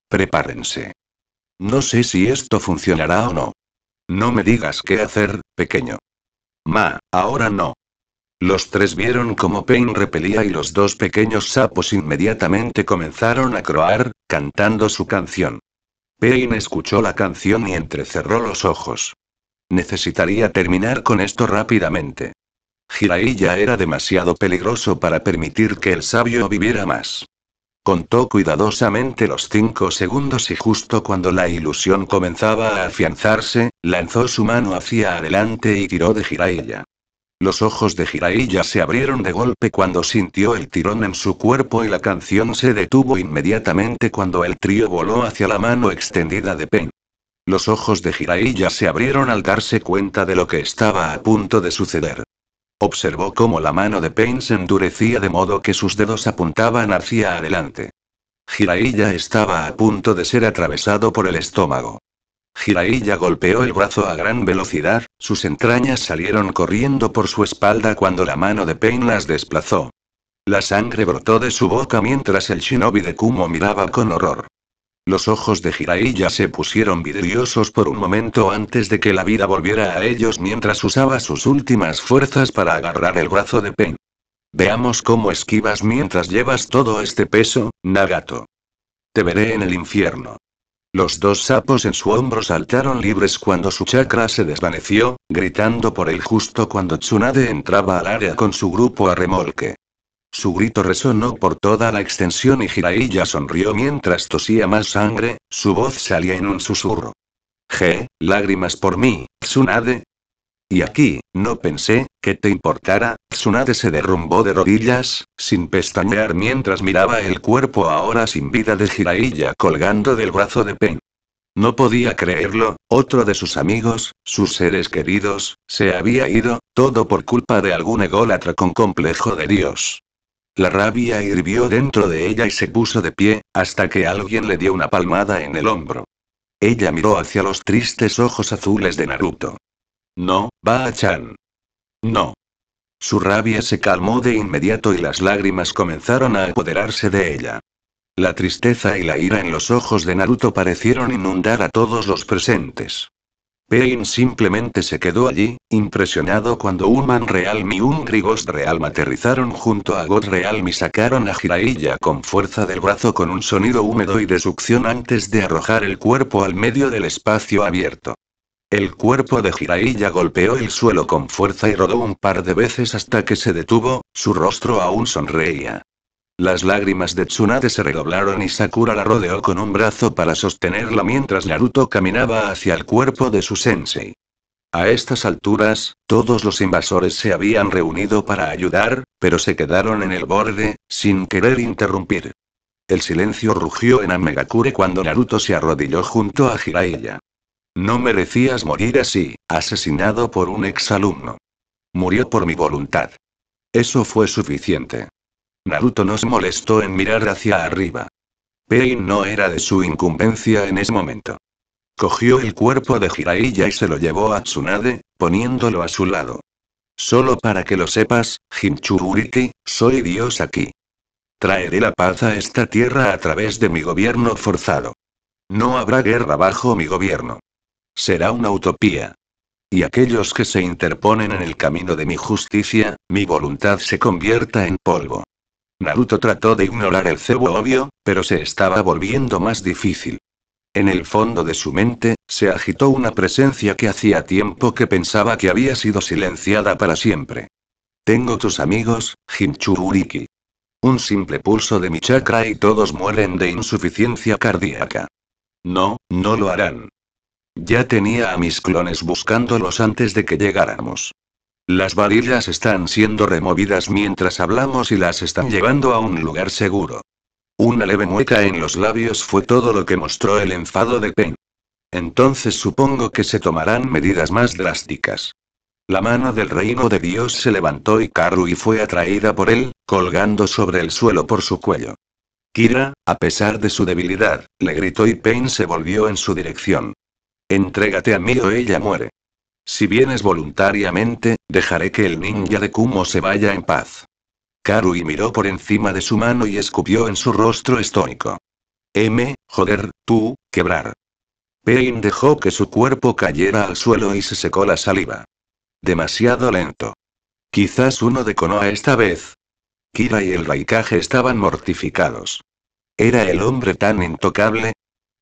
Prepárense. No sé si esto funcionará o no. No me digas qué hacer, pequeño. Ma, ahora no. Los tres vieron cómo Pain repelía y los dos pequeños sapos inmediatamente comenzaron a croar, cantando su canción. Pain escuchó la canción y entrecerró los ojos. Necesitaría terminar con esto rápidamente. ya era demasiado peligroso para permitir que el sabio viviera más. Contó cuidadosamente los cinco segundos y justo cuando la ilusión comenzaba a afianzarse, lanzó su mano hacia adelante y tiró de Jiraiya. Los ojos de Jiraiya se abrieron de golpe cuando sintió el tirón en su cuerpo y la canción se detuvo inmediatamente cuando el trío voló hacia la mano extendida de Pen. Los ojos de Jiraiya se abrieron al darse cuenta de lo que estaba a punto de suceder. Observó cómo la mano de Pain se endurecía de modo que sus dedos apuntaban hacia adelante. Jiraiya estaba a punto de ser atravesado por el estómago. Jiraiya golpeó el brazo a gran velocidad, sus entrañas salieron corriendo por su espalda cuando la mano de Pain las desplazó. La sangre brotó de su boca mientras el shinobi de Kumo miraba con horror. Los ojos de Jiraiya se pusieron vidriosos por un momento antes de que la vida volviera a ellos mientras usaba sus últimas fuerzas para agarrar el brazo de Pen. Veamos cómo esquivas mientras llevas todo este peso, Nagato. Te veré en el infierno. Los dos sapos en su hombro saltaron libres cuando su chakra se desvaneció, gritando por el justo cuando Tsunade entraba al área con su grupo a remolque. Su grito resonó por toda la extensión y Jiraiya sonrió mientras tosía más sangre, su voz salía en un susurro. Je, lágrimas por mí, Tsunade. Y aquí, no pensé, que te importara, Tsunade se derrumbó de rodillas, sin pestañear mientras miraba el cuerpo ahora sin vida de Jiraiya colgando del brazo de Pen. No podía creerlo, otro de sus amigos, sus seres queridos, se había ido, todo por culpa de algún ególatra con complejo de Dios. La rabia hirvió dentro de ella y se puso de pie, hasta que alguien le dio una palmada en el hombro. Ella miró hacia los tristes ojos azules de Naruto. No, Ba-chan. No. Su rabia se calmó de inmediato y las lágrimas comenzaron a apoderarse de ella. La tristeza y la ira en los ojos de Naruto parecieron inundar a todos los presentes. Pain simplemente se quedó allí, impresionado cuando un man Realm y un Ghost Realm aterrizaron junto a God Realm y sacaron a Jiraiya con fuerza del brazo con un sonido húmedo y de succión antes de arrojar el cuerpo al medio del espacio abierto. El cuerpo de Jiraiya golpeó el suelo con fuerza y rodó un par de veces hasta que se detuvo, su rostro aún sonreía. Las lágrimas de Tsunade se redoblaron y Sakura la rodeó con un brazo para sostenerla mientras Naruto caminaba hacia el cuerpo de su sensei. A estas alturas, todos los invasores se habían reunido para ayudar, pero se quedaron en el borde, sin querer interrumpir. El silencio rugió en Amegakure cuando Naruto se arrodilló junto a Jiraiya. No merecías morir así, asesinado por un ex-alumno. Murió por mi voluntad. Eso fue suficiente. Naruto no se molestó en mirar hacia arriba. Pain no era de su incumbencia en ese momento. Cogió el cuerpo de Jiraiya y se lo llevó a Tsunade, poniéndolo a su lado. Solo para que lo sepas, Himchururiki, soy Dios aquí. Traeré la paz a esta tierra a través de mi gobierno forzado. No habrá guerra bajo mi gobierno. Será una utopía. Y aquellos que se interponen en el camino de mi justicia, mi voluntad se convierta en polvo. Naruto trató de ignorar el cebo obvio, pero se estaba volviendo más difícil. En el fondo de su mente, se agitó una presencia que hacía tiempo que pensaba que había sido silenciada para siempre. Tengo tus amigos, Jinchururiki. Un simple pulso de mi chakra y todos mueren de insuficiencia cardíaca. No, no lo harán. Ya tenía a mis clones buscándolos antes de que llegáramos. Las varillas están siendo removidas mientras hablamos y las están llevando a un lugar seguro. Una leve mueca en los labios fue todo lo que mostró el enfado de Pain. Entonces supongo que se tomarán medidas más drásticas. La mano del reino de Dios se levantó y y fue atraída por él, colgando sobre el suelo por su cuello. Kira, a pesar de su debilidad, le gritó y Pain se volvió en su dirección. Entrégate a mí o ella muere. Si vienes voluntariamente, dejaré que el ninja de Kumo se vaya en paz. Karui miró por encima de su mano y escupió en su rostro estónico. M, joder, tú, quebrar. Pain dejó que su cuerpo cayera al suelo y se secó la saliva. Demasiado lento. Quizás uno de Konoha esta vez. Kira y el Raikage estaban mortificados. ¿Era el hombre tan intocable?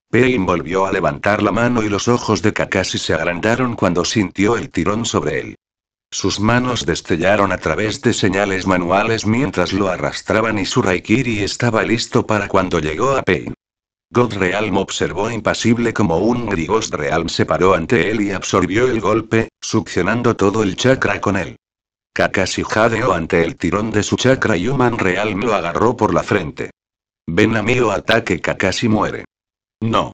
Pain volvió a levantar la mano y los ojos de Kakashi se agrandaron cuando sintió el tirón sobre él. Sus manos destellaron a través de señales manuales mientras lo arrastraban y su Raikiri estaba listo para cuando llegó a Pain. God Realm observó impasible como un Grigos Realm se paró ante él y absorbió el golpe, succionando todo el chakra con él. Kakashi jadeó ante el tirón de su chakra y Human Realm lo agarró por la frente. Ven a mí o ataque Kakashi muere. No.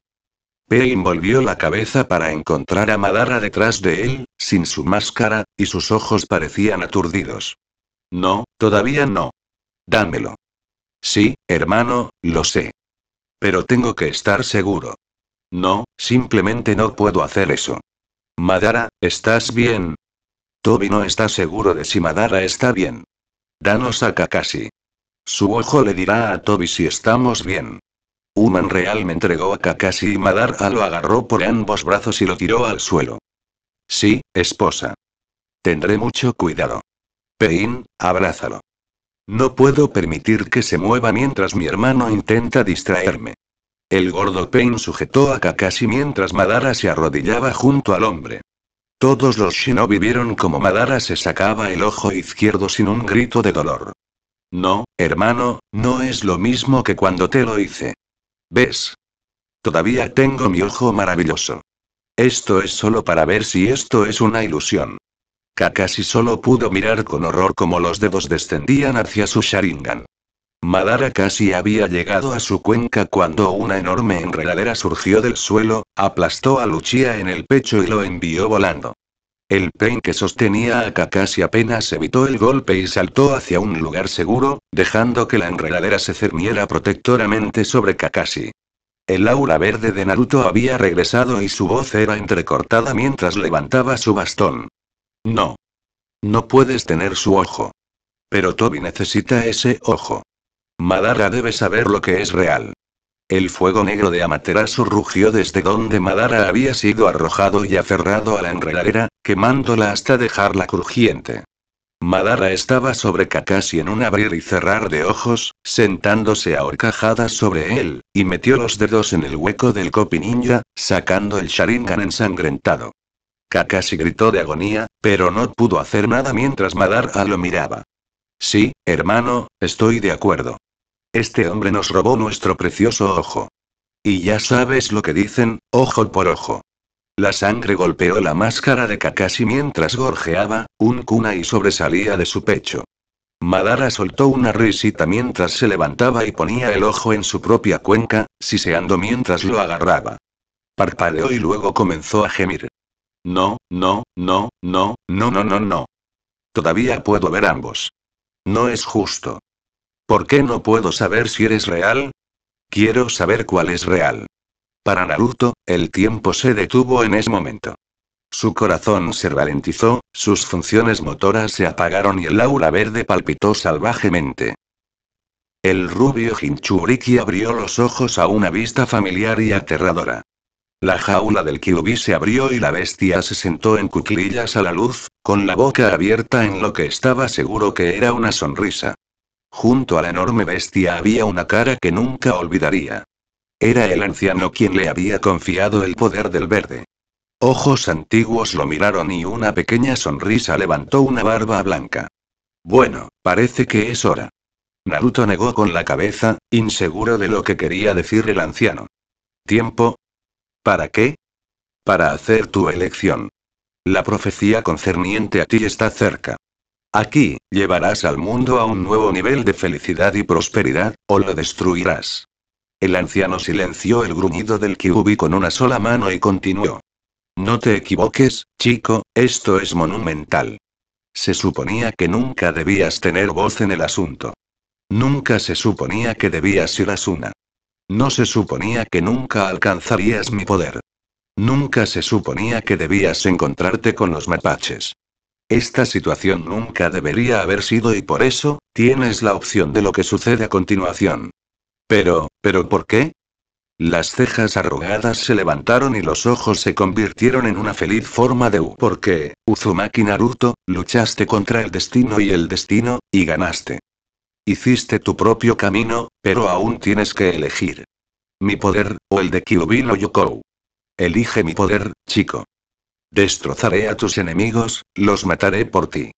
Pei volvió la cabeza para encontrar a Madara detrás de él, sin su máscara, y sus ojos parecían aturdidos. No, todavía no. Dámelo. Sí, hermano, lo sé. Pero tengo que estar seguro. No, simplemente no puedo hacer eso. Madara, ¿estás bien? Toby no está seguro de si Madara está bien. Danos a Kakashi. Su ojo le dirá a Toby si estamos bien. Human Real me entregó a Kakashi y Madara lo agarró por ambos brazos y lo tiró al suelo. Sí, esposa. Tendré mucho cuidado. Pain, abrázalo. No puedo permitir que se mueva mientras mi hermano intenta distraerme. El gordo Pain sujetó a Kakashi mientras Madara se arrodillaba junto al hombre. Todos los shinobi vieron como Madara se sacaba el ojo izquierdo sin un grito de dolor. No, hermano, no es lo mismo que cuando te lo hice. ¿Ves? Todavía tengo mi ojo maravilloso. Esto es solo para ver si esto es una ilusión. Kakashi solo pudo mirar con horror como los dedos descendían hacia su Sharingan. Madara casi había llegado a su cuenca cuando una enorme enredadera surgió del suelo, aplastó a Luchia en el pecho y lo envió volando. El pein que sostenía a Kakashi apenas evitó el golpe y saltó hacia un lugar seguro, dejando que la enredadera se cerniera protectoramente sobre Kakashi. El aura verde de Naruto había regresado y su voz era entrecortada mientras levantaba su bastón. No. No puedes tener su ojo. Pero Toby necesita ese ojo. Madara debe saber lo que es real. El fuego negro de Amaterasu rugió desde donde Madara había sido arrojado y aferrado a la enredadera, quemándola hasta dejarla crujiente. Madara estaba sobre Kakashi en un abrir y cerrar de ojos, sentándose a sobre él, y metió los dedos en el hueco del Kopi Ninja, sacando el Sharingan ensangrentado. Kakashi gritó de agonía, pero no pudo hacer nada mientras Madara lo miraba. Sí, hermano, estoy de acuerdo. Este hombre nos robó nuestro precioso ojo. Y ya sabes lo que dicen, ojo por ojo. La sangre golpeó la máscara de Kakashi mientras gorjeaba, un cuna y sobresalía de su pecho. Madara soltó una risita mientras se levantaba y ponía el ojo en su propia cuenca, siseando mientras lo agarraba. Parpadeó y luego comenzó a gemir. No, no, no, no, no, no, no, no. Todavía puedo ver ambos. No es justo. ¿Por qué no puedo saber si eres real? Quiero saber cuál es real. Para Naruto, el tiempo se detuvo en ese momento. Su corazón se ralentizó, sus funciones motoras se apagaron y el aura verde palpitó salvajemente. El rubio Hinchuriki abrió los ojos a una vista familiar y aterradora. La jaula del Kyubi se abrió y la bestia se sentó en cuclillas a la luz, con la boca abierta en lo que estaba seguro que era una sonrisa. Junto a la enorme bestia había una cara que nunca olvidaría. Era el anciano quien le había confiado el poder del verde. Ojos antiguos lo miraron y una pequeña sonrisa levantó una barba blanca. Bueno, parece que es hora. Naruto negó con la cabeza, inseguro de lo que quería decir el anciano. ¿Tiempo? ¿Para qué? Para hacer tu elección. La profecía concerniente a ti está cerca. Aquí, llevarás al mundo a un nuevo nivel de felicidad y prosperidad, o lo destruirás. El anciano silenció el gruñido del Kyubi con una sola mano y continuó. No te equivoques, chico, esto es monumental. Se suponía que nunca debías tener voz en el asunto. Nunca se suponía que debías ir a Suna. No se suponía que nunca alcanzarías mi poder. Nunca se suponía que debías encontrarte con los mapaches. Esta situación nunca debería haber sido y por eso, tienes la opción de lo que sucede a continuación. Pero, ¿pero por qué? Las cejas arrugadas se levantaron y los ojos se convirtieron en una feliz forma de U. Porque, Uzumaki Naruto, luchaste contra el destino y el destino, y ganaste. Hiciste tu propio camino, pero aún tienes que elegir. Mi poder, o el de Kyubino Yokou. Elige mi poder, chico. Destrozaré a tus enemigos, los mataré por ti.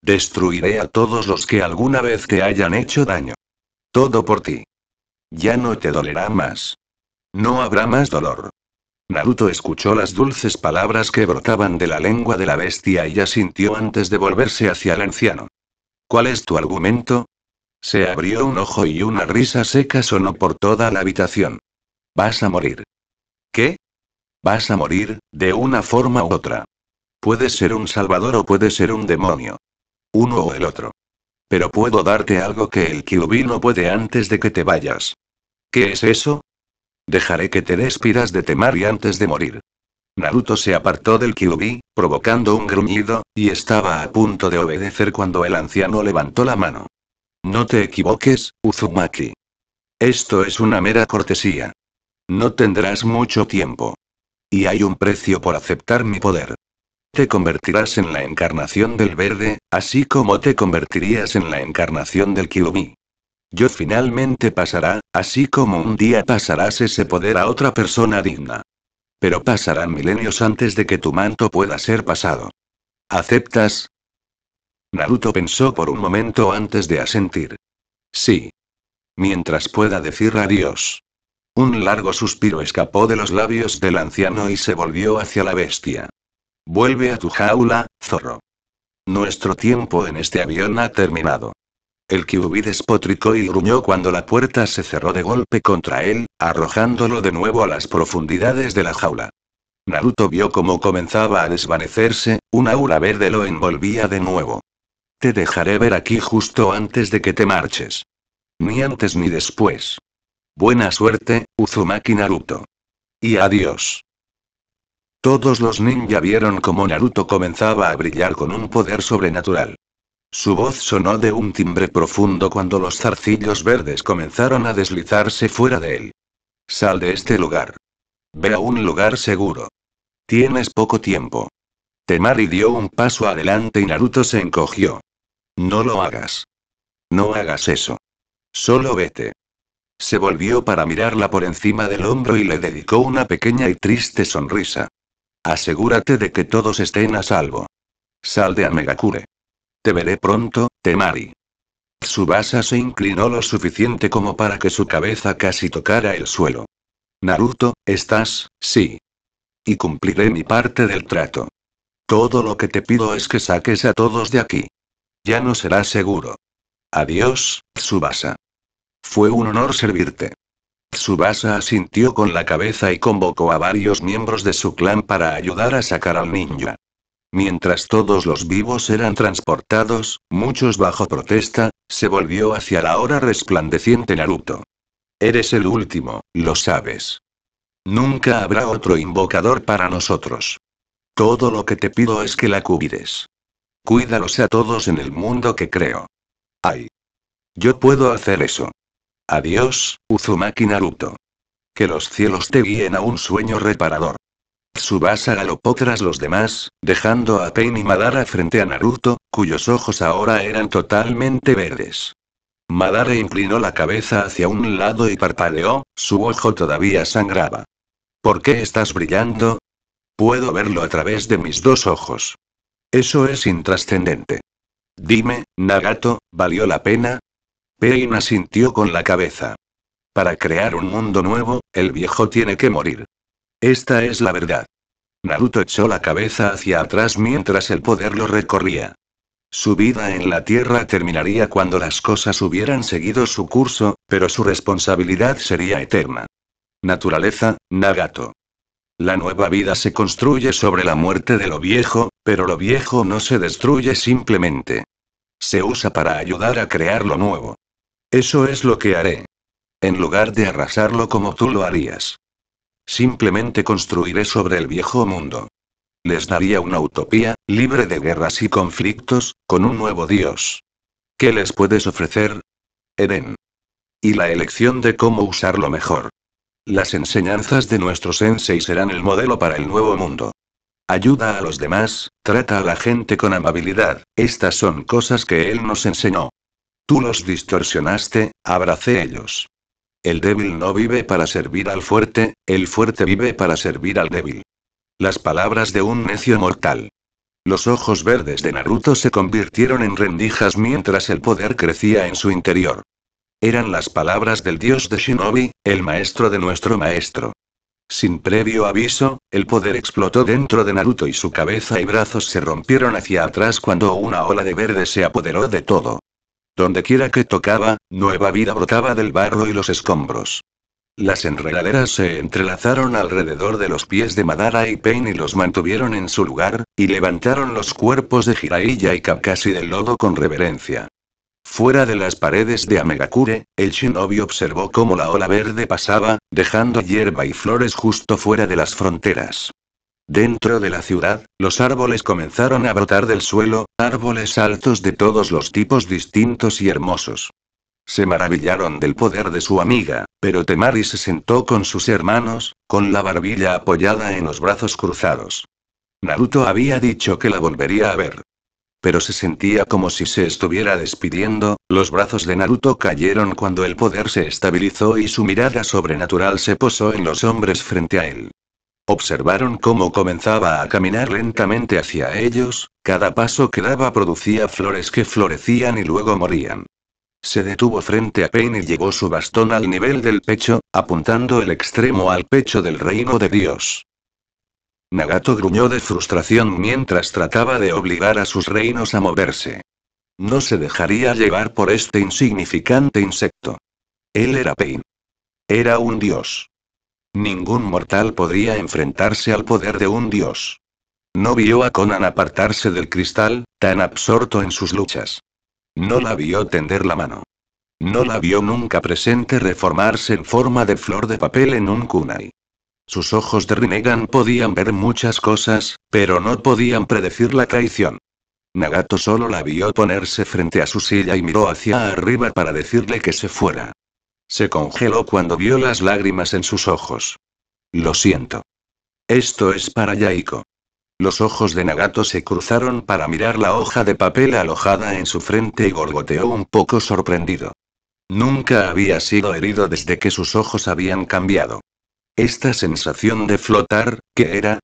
Destruiré a todos los que alguna vez te hayan hecho daño. Todo por ti. Ya no te dolerá más. No habrá más dolor. Naruto escuchó las dulces palabras que brotaban de la lengua de la bestia y ya sintió antes de volverse hacia el anciano. ¿Cuál es tu argumento? Se abrió un ojo y una risa seca sonó por toda la habitación. Vas a morir. Vas a morir, de una forma u otra. Puedes ser un salvador o puedes ser un demonio. Uno o el otro. Pero puedo darte algo que el Kyubi no puede antes de que te vayas. ¿Qué es eso? Dejaré que te despidas de Temari antes de morir. Naruto se apartó del Kyubi, provocando un gruñido, y estaba a punto de obedecer cuando el anciano levantó la mano. No te equivoques, Uzumaki. Esto es una mera cortesía. No tendrás mucho tiempo. Y hay un precio por aceptar mi poder. Te convertirás en la encarnación del verde, así como te convertirías en la encarnación del Kiyomi. Yo finalmente pasará, así como un día pasarás ese poder a otra persona digna. Pero pasarán milenios antes de que tu manto pueda ser pasado. ¿Aceptas? Naruto pensó por un momento antes de asentir. Sí. Mientras pueda decir adiós. Un largo suspiro escapó de los labios del anciano y se volvió hacia la bestia. Vuelve a tu jaula, zorro. Nuestro tiempo en este avión ha terminado. El Kyubi despotricó y gruñó cuando la puerta se cerró de golpe contra él, arrojándolo de nuevo a las profundidades de la jaula. Naruto vio cómo comenzaba a desvanecerse, un aura verde lo envolvía de nuevo. Te dejaré ver aquí justo antes de que te marches. Ni antes ni después. Buena suerte, Uzumaki Naruto. Y adiós. Todos los ninja vieron cómo Naruto comenzaba a brillar con un poder sobrenatural. Su voz sonó de un timbre profundo cuando los zarcillos verdes comenzaron a deslizarse fuera de él. Sal de este lugar. Ve a un lugar seguro. Tienes poco tiempo. Temari dio un paso adelante y Naruto se encogió. No lo hagas. No hagas eso. Solo vete. Se volvió para mirarla por encima del hombro y le dedicó una pequeña y triste sonrisa. Asegúrate de que todos estén a salvo. Sal de Amegakure. Te veré pronto, Temari. Tsubasa se inclinó lo suficiente como para que su cabeza casi tocara el suelo. Naruto, estás, sí. Y cumpliré mi parte del trato. Todo lo que te pido es que saques a todos de aquí. Ya no será seguro. Adiós, Tsubasa. Fue un honor servirte. Tsubasa asintió con la cabeza y convocó a varios miembros de su clan para ayudar a sacar al niño. Mientras todos los vivos eran transportados, muchos bajo protesta, se volvió hacia la hora resplandeciente Naruto. Eres el último, lo sabes. Nunca habrá otro invocador para nosotros. Todo lo que te pido es que la cuides. Cuídalos a todos en el mundo que creo. Ay. Yo puedo hacer eso. Adiós, Uzumaki Naruto. Que los cielos te guíen a un sueño reparador. Tsubasa galopó tras los demás, dejando a Pain y Madara frente a Naruto, cuyos ojos ahora eran totalmente verdes. Madara inclinó la cabeza hacia un lado y parpadeó, su ojo todavía sangraba. ¿Por qué estás brillando? Puedo verlo a través de mis dos ojos. Eso es intrascendente. Dime, Nagato, ¿valió la pena? Pein asintió con la cabeza. Para crear un mundo nuevo, el viejo tiene que morir. Esta es la verdad. Naruto echó la cabeza hacia atrás mientras el poder lo recorría. Su vida en la Tierra terminaría cuando las cosas hubieran seguido su curso, pero su responsabilidad sería eterna. Naturaleza, Nagato. La nueva vida se construye sobre la muerte de lo viejo, pero lo viejo no se destruye simplemente. Se usa para ayudar a crear lo nuevo. Eso es lo que haré. En lugar de arrasarlo como tú lo harías. Simplemente construiré sobre el viejo mundo. Les daría una utopía, libre de guerras y conflictos, con un nuevo dios. ¿Qué les puedes ofrecer? Eren. Y la elección de cómo usarlo mejor. Las enseñanzas de nuestro sensei serán el modelo para el nuevo mundo. Ayuda a los demás, trata a la gente con amabilidad, estas son cosas que él nos enseñó. Tú los distorsionaste, abracé ellos. El débil no vive para servir al fuerte, el fuerte vive para servir al débil. Las palabras de un necio mortal. Los ojos verdes de Naruto se convirtieron en rendijas mientras el poder crecía en su interior. Eran las palabras del dios de Shinobi, el maestro de nuestro maestro. Sin previo aviso, el poder explotó dentro de Naruto y su cabeza y brazos se rompieron hacia atrás cuando una ola de verde se apoderó de todo. Donde quiera que tocaba, nueva vida brotaba del barro y los escombros. Las enredaderas se entrelazaron alrededor de los pies de Madara y Pain y los mantuvieron en su lugar, y levantaron los cuerpos de Jiraiya y Kakashi del lodo con reverencia. Fuera de las paredes de Amegakure, el shinobi observó cómo la ola verde pasaba, dejando hierba y flores justo fuera de las fronteras. Dentro de la ciudad, los árboles comenzaron a brotar del suelo, árboles altos de todos los tipos distintos y hermosos. Se maravillaron del poder de su amiga, pero Temari se sentó con sus hermanos, con la barbilla apoyada en los brazos cruzados. Naruto había dicho que la volvería a ver. Pero se sentía como si se estuviera despidiendo, los brazos de Naruto cayeron cuando el poder se estabilizó y su mirada sobrenatural se posó en los hombres frente a él. Observaron cómo comenzaba a caminar lentamente hacia ellos, cada paso que daba producía flores que florecían y luego morían. Se detuvo frente a Pain y llevó su bastón al nivel del pecho, apuntando el extremo al pecho del reino de Dios. Nagato gruñó de frustración mientras trataba de obligar a sus reinos a moverse. No se dejaría llevar por este insignificante insecto. Él era Pain. Era un dios. Ningún mortal podría enfrentarse al poder de un dios. No vio a Conan apartarse del cristal, tan absorto en sus luchas. No la vio tender la mano. No la vio nunca presente reformarse en forma de flor de papel en un kunai. Sus ojos de Rinnegan podían ver muchas cosas, pero no podían predecir la traición. Nagato solo la vio ponerse frente a su silla y miró hacia arriba para decirle que se fuera. Se congeló cuando vio las lágrimas en sus ojos. Lo siento. Esto es para Yaiko. Los ojos de Nagato se cruzaron para mirar la hoja de papel alojada en su frente y gorgoteó un poco sorprendido. Nunca había sido herido desde que sus ojos habían cambiado. Esta sensación de flotar, ¿qué era?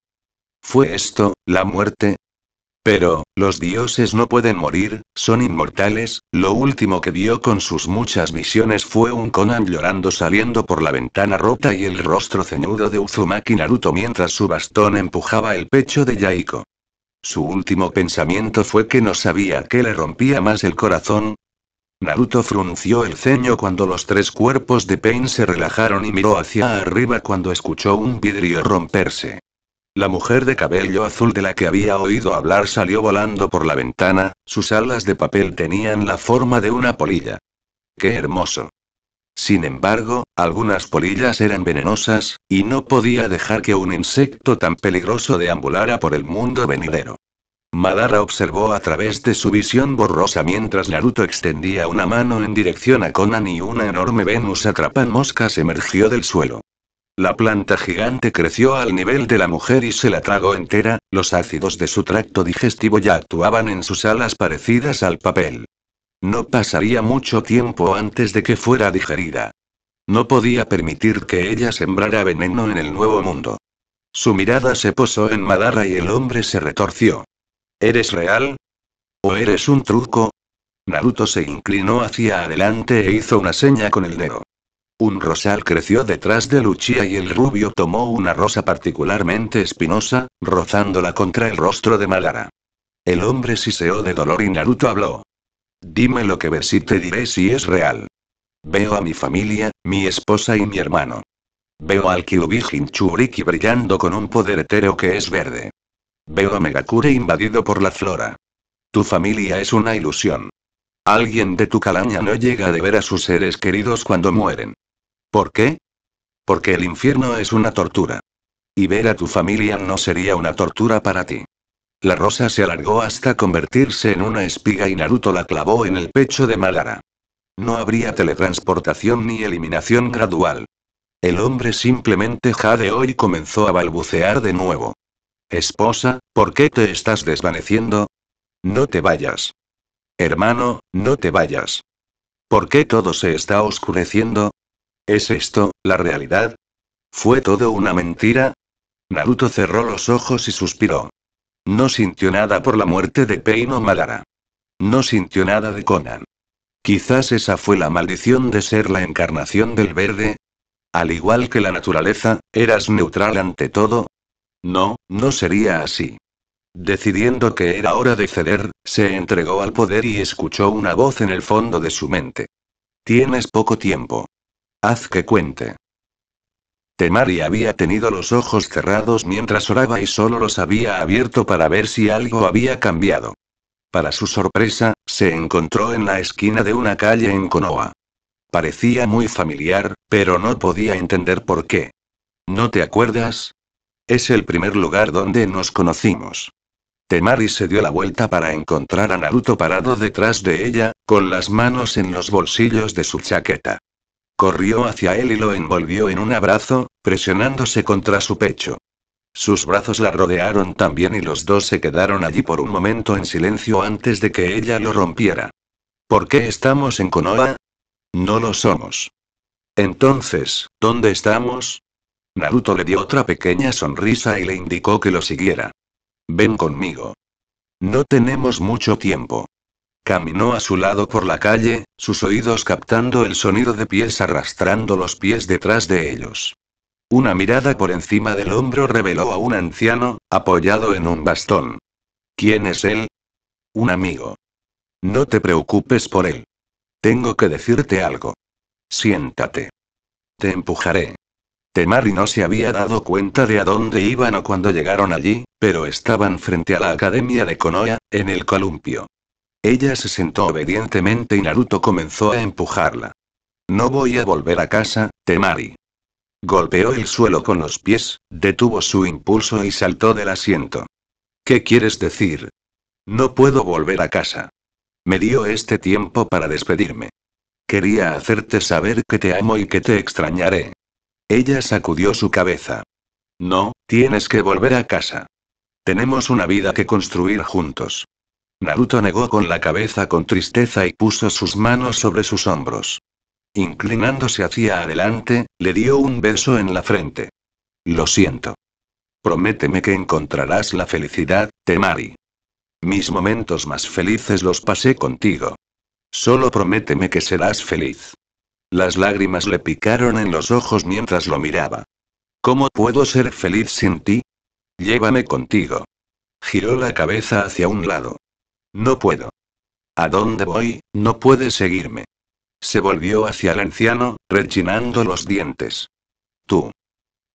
¿Fue esto, la muerte? Pero, los dioses no pueden morir, son inmortales, lo último que vio con sus muchas visiones fue un Conan llorando saliendo por la ventana rota y el rostro ceñudo de Uzumaki Naruto mientras su bastón empujaba el pecho de Yaiko. Su último pensamiento fue que no sabía qué le rompía más el corazón. Naruto frunció el ceño cuando los tres cuerpos de Pain se relajaron y miró hacia arriba cuando escuchó un vidrio romperse. La mujer de cabello azul de la que había oído hablar salió volando por la ventana, sus alas de papel tenían la forma de una polilla. ¡Qué hermoso! Sin embargo, algunas polillas eran venenosas, y no podía dejar que un insecto tan peligroso deambulara por el mundo venidero. Madara observó a través de su visión borrosa mientras Naruto extendía una mano en dirección a Conan y una enorme Venus atrapan moscas emergió del suelo. La planta gigante creció al nivel de la mujer y se la tragó entera, los ácidos de su tracto digestivo ya actuaban en sus alas parecidas al papel. No pasaría mucho tiempo antes de que fuera digerida. No podía permitir que ella sembrara veneno en el nuevo mundo. Su mirada se posó en Madara y el hombre se retorció. ¿Eres real? ¿O eres un truco? Naruto se inclinó hacia adelante e hizo una seña con el dedo. Un rosal creció detrás de Lucia y el rubio tomó una rosa particularmente espinosa, rozándola contra el rostro de Malara. El hombre siseó de dolor y Naruto habló. Dime lo que ves y te diré si es real. Veo a mi familia, mi esposa y mi hermano. Veo al Kyubi Hinchuriki brillando con un poder etéreo que es verde. Veo a Megakure invadido por la flora. Tu familia es una ilusión. Alguien de tu calaña no llega de ver a sus seres queridos cuando mueren. ¿Por qué? Porque el infierno es una tortura. Y ver a tu familia no sería una tortura para ti. La rosa se alargó hasta convertirse en una espiga y Naruto la clavó en el pecho de Malara. No habría teletransportación ni eliminación gradual. El hombre simplemente jadeó y comenzó a balbucear de nuevo. Esposa, ¿por qué te estás desvaneciendo? No te vayas. Hermano, no te vayas. ¿Por qué todo se está oscureciendo? ¿Es esto, la realidad? ¿Fue todo una mentira? Naruto cerró los ojos y suspiró. No sintió nada por la muerte de Peino Malara. No sintió nada de Conan. Quizás esa fue la maldición de ser la encarnación del verde. Al igual que la naturaleza, eras neutral ante todo. No, no sería así. Decidiendo que era hora de ceder, se entregó al poder y escuchó una voz en el fondo de su mente. Tienes poco tiempo. Haz que cuente. Temari había tenido los ojos cerrados mientras oraba y solo los había abierto para ver si algo había cambiado. Para su sorpresa, se encontró en la esquina de una calle en Konoha. Parecía muy familiar, pero no podía entender por qué. ¿No te acuerdas? Es el primer lugar donde nos conocimos. Temari se dio la vuelta para encontrar a Naruto parado detrás de ella, con las manos en los bolsillos de su chaqueta corrió hacia él y lo envolvió en un abrazo, presionándose contra su pecho. Sus brazos la rodearon también y los dos se quedaron allí por un momento en silencio antes de que ella lo rompiera. ¿Por qué estamos en Konoha? No lo somos. Entonces, ¿dónde estamos? Naruto le dio otra pequeña sonrisa y le indicó que lo siguiera. Ven conmigo. No tenemos mucho tiempo. Caminó a su lado por la calle, sus oídos captando el sonido de pies arrastrando los pies detrás de ellos. Una mirada por encima del hombro reveló a un anciano, apoyado en un bastón. ¿Quién es él? Un amigo. No te preocupes por él. Tengo que decirte algo. Siéntate. Te empujaré. Temari no se había dado cuenta de a dónde iban o cuando llegaron allí, pero estaban frente a la Academia de Konoha, en el columpio. Ella se sentó obedientemente y Naruto comenzó a empujarla. No voy a volver a casa, Temari. Golpeó el suelo con los pies, detuvo su impulso y saltó del asiento. ¿Qué quieres decir? No puedo volver a casa. Me dio este tiempo para despedirme. Quería hacerte saber que te amo y que te extrañaré. Ella sacudió su cabeza. No, tienes que volver a casa. Tenemos una vida que construir juntos. Naruto negó con la cabeza con tristeza y puso sus manos sobre sus hombros. Inclinándose hacia adelante, le dio un beso en la frente. Lo siento. Prométeme que encontrarás la felicidad, Temari. Mis momentos más felices los pasé contigo. Solo prométeme que serás feliz. Las lágrimas le picaron en los ojos mientras lo miraba. ¿Cómo puedo ser feliz sin ti? Llévame contigo. Giró la cabeza hacia un lado. No puedo. ¿A dónde voy? No puedes seguirme. Se volvió hacia el anciano, rechinando los dientes. Tú.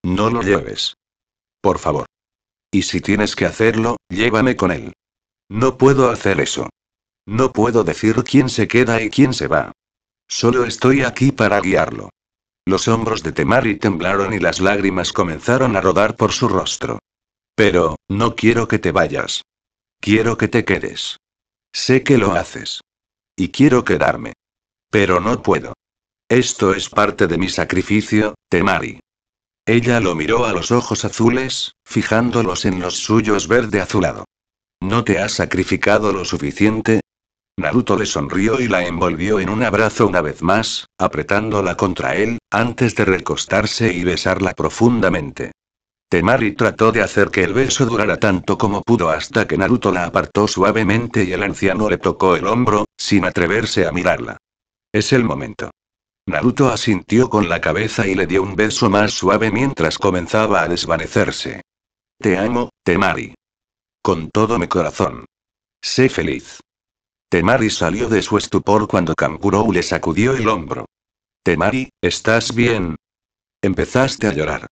No lo lleves. Por favor. Y si tienes que hacerlo, llévame con él. No puedo hacer eso. No puedo decir quién se queda y quién se va. Solo estoy aquí para guiarlo. Los hombros de Temari temblaron y las lágrimas comenzaron a rodar por su rostro. Pero, no quiero que te vayas. Quiero que te quedes. Sé que lo haces. Y quiero quedarme. Pero no puedo. Esto es parte de mi sacrificio, Temari. Ella lo miró a los ojos azules, fijándolos en los suyos verde azulado. ¿No te has sacrificado lo suficiente? Naruto le sonrió y la envolvió en un abrazo una vez más, apretándola contra él, antes de recostarse y besarla profundamente. Temari trató de hacer que el beso durara tanto como pudo hasta que Naruto la apartó suavemente y el anciano le tocó el hombro, sin atreverse a mirarla. Es el momento. Naruto asintió con la cabeza y le dio un beso más suave mientras comenzaba a desvanecerse. Te amo, Temari. Con todo mi corazón. Sé feliz. Temari salió de su estupor cuando Kangurou le sacudió el hombro. Temari, ¿estás bien? Empezaste a llorar.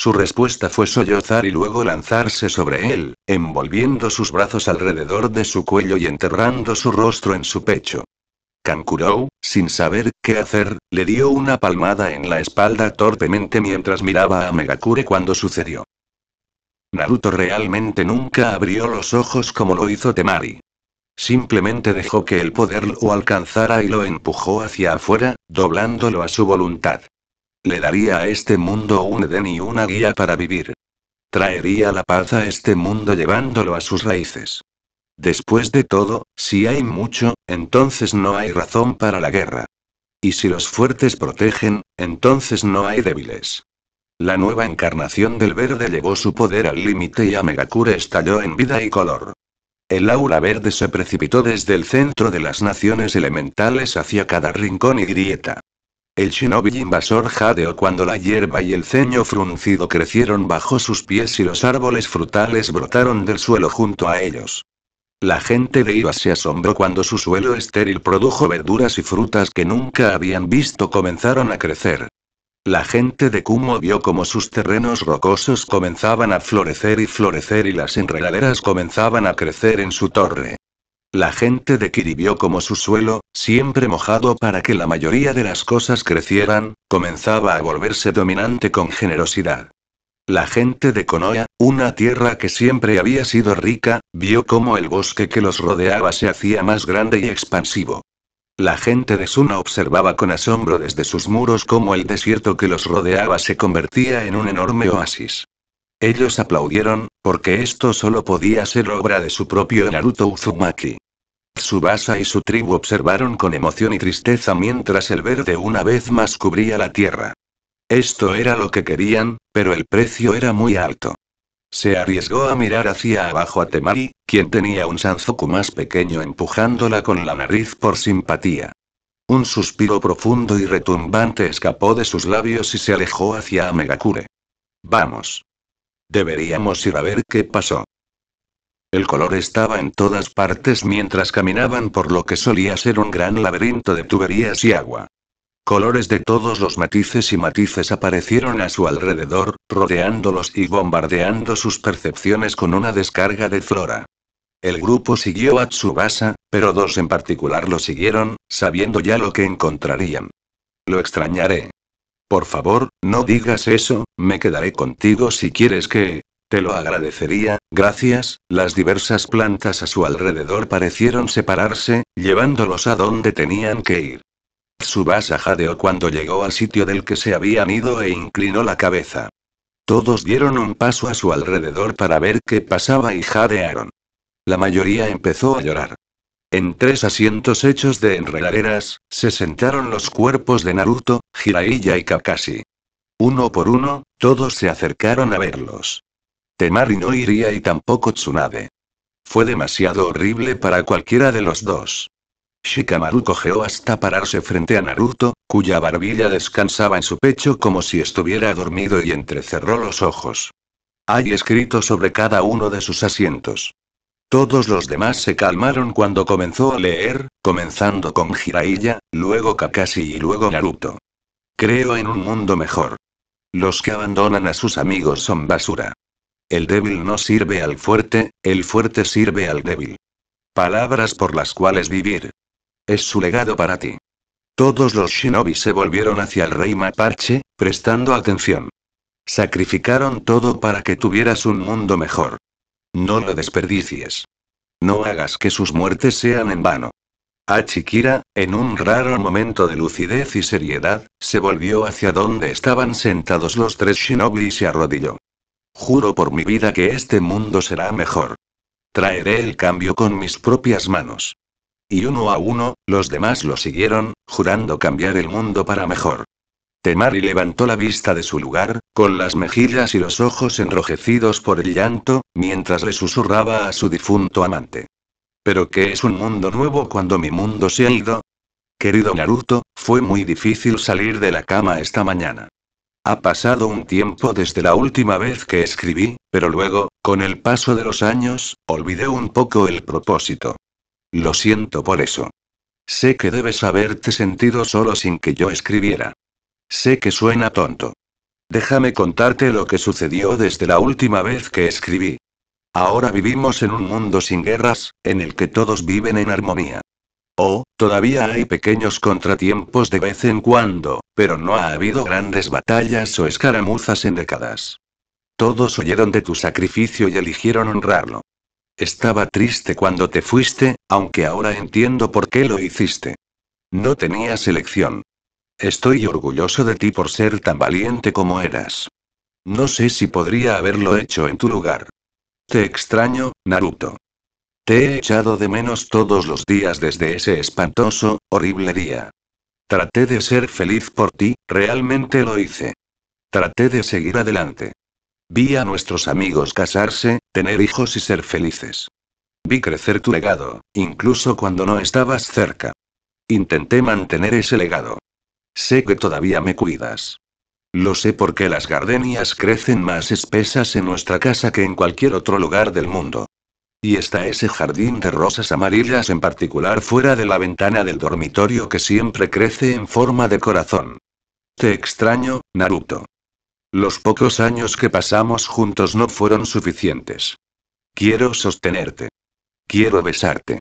Su respuesta fue sollozar y luego lanzarse sobre él, envolviendo sus brazos alrededor de su cuello y enterrando su rostro en su pecho. Kankuro, sin saber qué hacer, le dio una palmada en la espalda torpemente mientras miraba a Megakure cuando sucedió. Naruto realmente nunca abrió los ojos como lo hizo Temari. Simplemente dejó que el poder lo alcanzara y lo empujó hacia afuera, doblándolo a su voluntad. Le daría a este mundo un Edén y una guía para vivir. Traería la paz a este mundo llevándolo a sus raíces. Después de todo, si hay mucho, entonces no hay razón para la guerra. Y si los fuertes protegen, entonces no hay débiles. La nueva encarnación del verde llevó su poder al límite y Amegakure estalló en vida y color. El aura verde se precipitó desde el centro de las naciones elementales hacia cada rincón y grieta el shinobi invasor jadeó cuando la hierba y el ceño fruncido crecieron bajo sus pies y los árboles frutales brotaron del suelo junto a ellos. La gente de Iba se asombró cuando su suelo estéril produjo verduras y frutas que nunca habían visto comenzaron a crecer. La gente de Kumo vio como sus terrenos rocosos comenzaban a florecer y florecer y las enredaderas comenzaban a crecer en su torre. La gente de Kiri como su suelo, siempre mojado para que la mayoría de las cosas crecieran, comenzaba a volverse dominante con generosidad. La gente de Konoha, una tierra que siempre había sido rica, vio cómo el bosque que los rodeaba se hacía más grande y expansivo. La gente de Suna observaba con asombro desde sus muros cómo el desierto que los rodeaba se convertía en un enorme oasis. Ellos aplaudieron, porque esto solo podía ser obra de su propio Naruto Uzumaki. Tsubasa y su tribu observaron con emoción y tristeza mientras el verde una vez más cubría la tierra. Esto era lo que querían, pero el precio era muy alto. Se arriesgó a mirar hacia abajo a Temari, quien tenía un Sanzoku más pequeño empujándola con la nariz por simpatía. Un suspiro profundo y retumbante escapó de sus labios y se alejó hacia Amegakure. Vamos. Deberíamos ir a ver qué pasó. El color estaba en todas partes mientras caminaban por lo que solía ser un gran laberinto de tuberías y agua. Colores de todos los matices y matices aparecieron a su alrededor, rodeándolos y bombardeando sus percepciones con una descarga de flora. El grupo siguió a Tsubasa, pero dos en particular lo siguieron, sabiendo ya lo que encontrarían. Lo extrañaré. Por favor, no digas eso, me quedaré contigo si quieres que... Te lo agradecería, gracias. Las diversas plantas a su alrededor parecieron separarse, llevándolos a donde tenían que ir. Tsubasa jadeó cuando llegó al sitio del que se habían ido e inclinó la cabeza. Todos dieron un paso a su alrededor para ver qué pasaba y jadearon. La mayoría empezó a llorar. En tres asientos hechos de enredaderas, se sentaron los cuerpos de Naruto, Jiraiya y Kakashi. Uno por uno, todos se acercaron a verlos. Temari no iría y tampoco Tsunade. Fue demasiado horrible para cualquiera de los dos. Shikamaru cojeó hasta pararse frente a Naruto, cuya barbilla descansaba en su pecho como si estuviera dormido y entrecerró los ojos. Hay escrito sobre cada uno de sus asientos. Todos los demás se calmaron cuando comenzó a leer, comenzando con Jiraiya, luego Kakashi y luego Naruto. Creo en un mundo mejor. Los que abandonan a sus amigos son basura. El débil no sirve al fuerte, el fuerte sirve al débil. Palabras por las cuales vivir. Es su legado para ti. Todos los shinobi se volvieron hacia el rey Mapache, prestando atención. Sacrificaron todo para que tuvieras un mundo mejor. No lo desperdicies. No hagas que sus muertes sean en vano. Achikira, ah, en un raro momento de lucidez y seriedad, se volvió hacia donde estaban sentados los tres shinobi y se arrodilló. Juro por mi vida que este mundo será mejor. Traeré el cambio con mis propias manos. Y uno a uno, los demás lo siguieron, jurando cambiar el mundo para mejor. Temari levantó la vista de su lugar, con las mejillas y los ojos enrojecidos por el llanto, mientras le susurraba a su difunto amante. ¿Pero qué es un mundo nuevo cuando mi mundo se ha ido? Querido Naruto, fue muy difícil salir de la cama esta mañana. Ha pasado un tiempo desde la última vez que escribí, pero luego, con el paso de los años, olvidé un poco el propósito. Lo siento por eso. Sé que debes haberte sentido solo sin que yo escribiera. Sé que suena tonto. Déjame contarte lo que sucedió desde la última vez que escribí. Ahora vivimos en un mundo sin guerras, en el que todos viven en armonía. Oh, todavía hay pequeños contratiempos de vez en cuando, pero no ha habido grandes batallas o escaramuzas en décadas. Todos oyeron de tu sacrificio y eligieron honrarlo. Estaba triste cuando te fuiste, aunque ahora entiendo por qué lo hiciste. No tenías elección. Estoy orgulloso de ti por ser tan valiente como eras. No sé si podría haberlo hecho en tu lugar. Te extraño, Naruto. Te he echado de menos todos los días desde ese espantoso, horrible día. Traté de ser feliz por ti, realmente lo hice. Traté de seguir adelante. Vi a nuestros amigos casarse, tener hijos y ser felices. Vi crecer tu legado, incluso cuando no estabas cerca. Intenté mantener ese legado. Sé que todavía me cuidas. Lo sé porque las gardenias crecen más espesas en nuestra casa que en cualquier otro lugar del mundo. Y está ese jardín de rosas amarillas en particular fuera de la ventana del dormitorio que siempre crece en forma de corazón. Te extraño, Naruto. Los pocos años que pasamos juntos no fueron suficientes. Quiero sostenerte. Quiero besarte.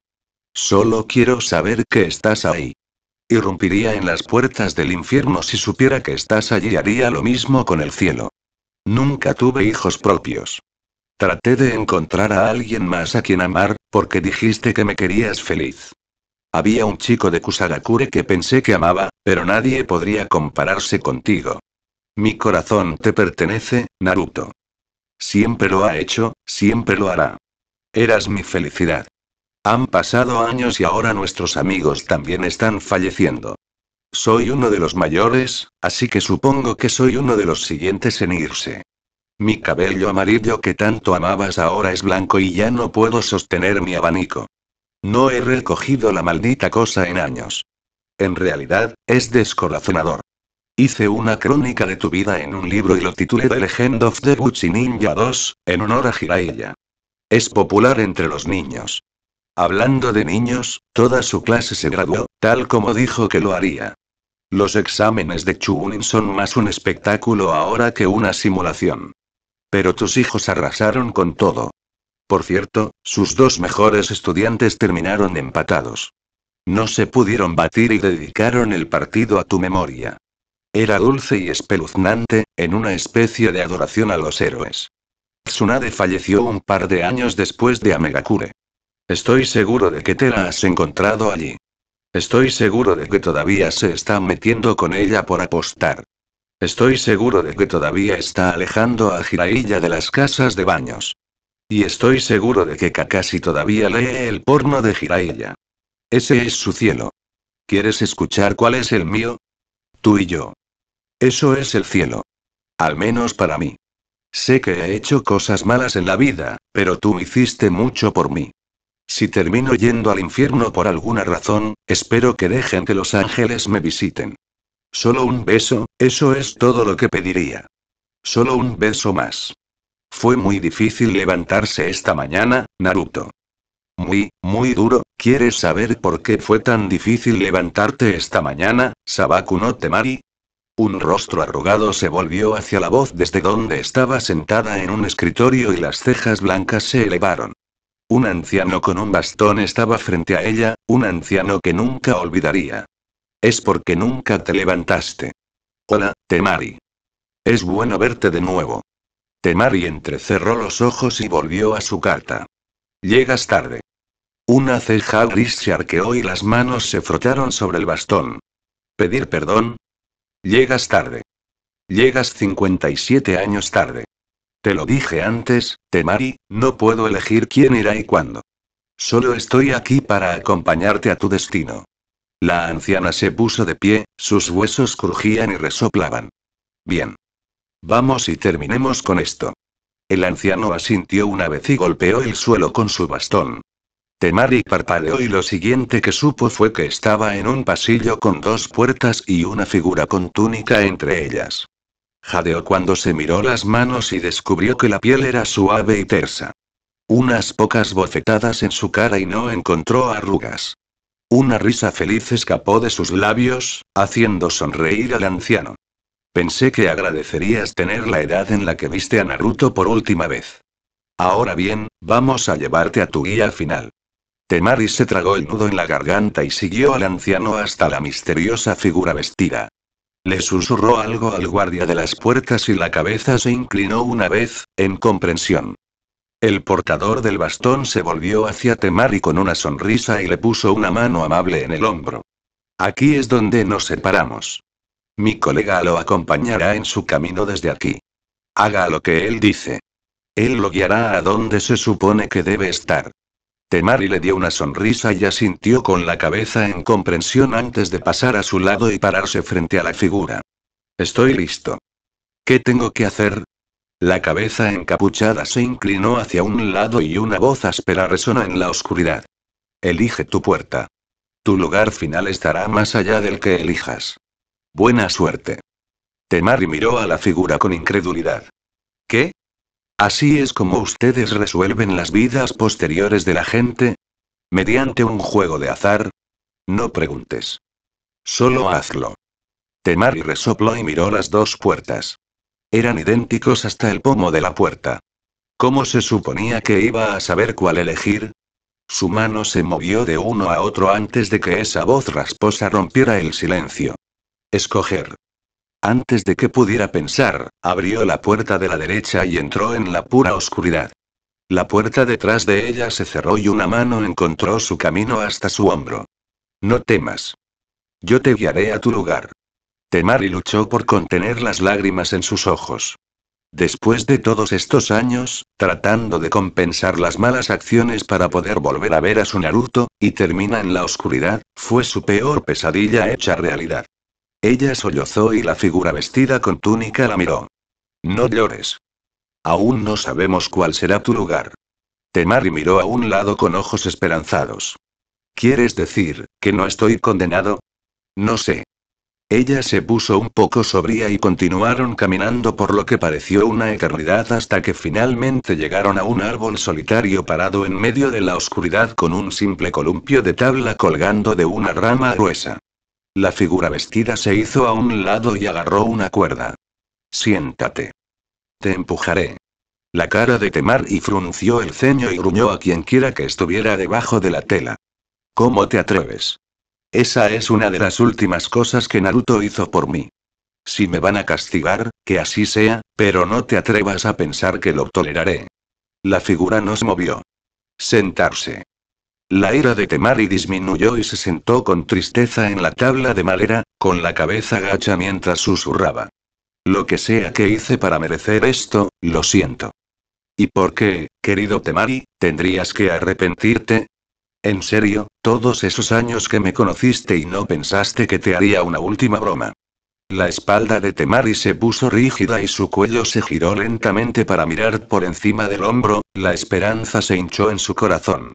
Solo quiero saber que estás ahí. Irrumpiría en las puertas del infierno si supiera que estás allí haría lo mismo con el cielo. Nunca tuve hijos propios. Traté de encontrar a alguien más a quien amar, porque dijiste que me querías feliz. Había un chico de Kusagakure que pensé que amaba, pero nadie podría compararse contigo. Mi corazón te pertenece, Naruto. Siempre lo ha hecho, siempre lo hará. Eras mi felicidad. Han pasado años y ahora nuestros amigos también están falleciendo. Soy uno de los mayores, así que supongo que soy uno de los siguientes en irse. Mi cabello amarillo que tanto amabas ahora es blanco y ya no puedo sostener mi abanico. No he recogido la maldita cosa en años. En realidad, es descorazonador. Hice una crónica de tu vida en un libro y lo titulé The Legend of the Gucci Ninja 2, en honor a Jiraiya. Es popular entre los niños. Hablando de niños, toda su clase se graduó, tal como dijo que lo haría. Los exámenes de Chunin son más un espectáculo ahora que una simulación. Pero tus hijos arrasaron con todo. Por cierto, sus dos mejores estudiantes terminaron empatados. No se pudieron batir y dedicaron el partido a tu memoria. Era dulce y espeluznante, en una especie de adoración a los héroes. Tsunade falleció un par de años después de Amegakure. Estoy seguro de que te la has encontrado allí. Estoy seguro de que todavía se está metiendo con ella por apostar. Estoy seguro de que todavía está alejando a Jiraiya de las casas de baños. Y estoy seguro de que Kakashi todavía lee el porno de Jiraiya. Ese es su cielo. ¿Quieres escuchar cuál es el mío? Tú y yo. Eso es el cielo. Al menos para mí. Sé que he hecho cosas malas en la vida, pero tú hiciste mucho por mí. Si termino yendo al infierno por alguna razón, espero que dejen que los ángeles me visiten. Solo un beso, eso es todo lo que pediría. Solo un beso más. Fue muy difícil levantarse esta mañana, Naruto. Muy, muy duro, ¿quieres saber por qué fue tan difícil levantarte esta mañana, Sabaku no Temari? Un rostro arrugado se volvió hacia la voz desde donde estaba sentada en un escritorio y las cejas blancas se elevaron. Un anciano con un bastón estaba frente a ella, un anciano que nunca olvidaría. Es porque nunca te levantaste. Hola, Temari. Es bueno verte de nuevo. Temari entrecerró los ojos y volvió a su carta. Llegas tarde. Una ceja gris se arqueó y las manos se frotaron sobre el bastón. ¿Pedir perdón? Llegas tarde. Llegas 57 años tarde. Te lo dije antes, Temari, no puedo elegir quién irá y cuándo. Solo estoy aquí para acompañarte a tu destino. La anciana se puso de pie, sus huesos crujían y resoplaban. Bien. Vamos y terminemos con esto. El anciano asintió una vez y golpeó el suelo con su bastón. Temari parpadeó y lo siguiente que supo fue que estaba en un pasillo con dos puertas y una figura con túnica entre ellas jadeó cuando se miró las manos y descubrió que la piel era suave y tersa. Unas pocas bofetadas en su cara y no encontró arrugas. Una risa feliz escapó de sus labios, haciendo sonreír al anciano. Pensé que agradecerías tener la edad en la que viste a Naruto por última vez. Ahora bien, vamos a llevarte a tu guía final. Temari se tragó el nudo en la garganta y siguió al anciano hasta la misteriosa figura vestida, le susurró algo al guardia de las puertas y la cabeza se inclinó una vez, en comprensión. El portador del bastón se volvió hacia Temari con una sonrisa y le puso una mano amable en el hombro. Aquí es donde nos separamos. Mi colega lo acompañará en su camino desde aquí. Haga lo que él dice. Él lo guiará a donde se supone que debe estar. Temari le dio una sonrisa y asintió con la cabeza en comprensión antes de pasar a su lado y pararse frente a la figura. Estoy listo. ¿Qué tengo que hacer? La cabeza encapuchada se inclinó hacia un lado y una voz áspera resonó en la oscuridad. Elige tu puerta. Tu lugar final estará más allá del que elijas. Buena suerte. Temari miró a la figura con incredulidad. ¿Qué? Así es como ustedes resuelven las vidas posteriores de la gente. ¿Mediante un juego de azar? No preguntes. Solo hazlo. Temari resopló y miró las dos puertas. Eran idénticos hasta el pomo de la puerta. ¿Cómo se suponía que iba a saber cuál elegir? Su mano se movió de uno a otro antes de que esa voz rasposa rompiera el silencio. Escoger. Antes de que pudiera pensar, abrió la puerta de la derecha y entró en la pura oscuridad. La puerta detrás de ella se cerró y una mano encontró su camino hasta su hombro. No temas. Yo te guiaré a tu lugar. Temari luchó por contener las lágrimas en sus ojos. Después de todos estos años, tratando de compensar las malas acciones para poder volver a ver a su Naruto, y termina en la oscuridad, fue su peor pesadilla hecha realidad. Ella sollozó y la figura vestida con túnica la miró. No llores. Aún no sabemos cuál será tu lugar. Temari miró a un lado con ojos esperanzados. ¿Quieres decir, que no estoy condenado? No sé. Ella se puso un poco sobria y continuaron caminando por lo que pareció una eternidad hasta que finalmente llegaron a un árbol solitario parado en medio de la oscuridad con un simple columpio de tabla colgando de una rama gruesa. La figura vestida se hizo a un lado y agarró una cuerda. Siéntate. Te empujaré. La cara de Temar y frunció el ceño y gruñó a quien quiera que estuviera debajo de la tela. ¿Cómo te atreves? Esa es una de las últimas cosas que Naruto hizo por mí. Si me van a castigar, que así sea, pero no te atrevas a pensar que lo toleraré. La figura no se movió. Sentarse. La ira de Temari disminuyó y se sentó con tristeza en la tabla de madera, con la cabeza gacha mientras susurraba. Lo que sea que hice para merecer esto, lo siento. ¿Y por qué, querido Temari, tendrías que arrepentirte? En serio, todos esos años que me conociste y no pensaste que te haría una última broma. La espalda de Temari se puso rígida y su cuello se giró lentamente para mirar por encima del hombro, la esperanza se hinchó en su corazón.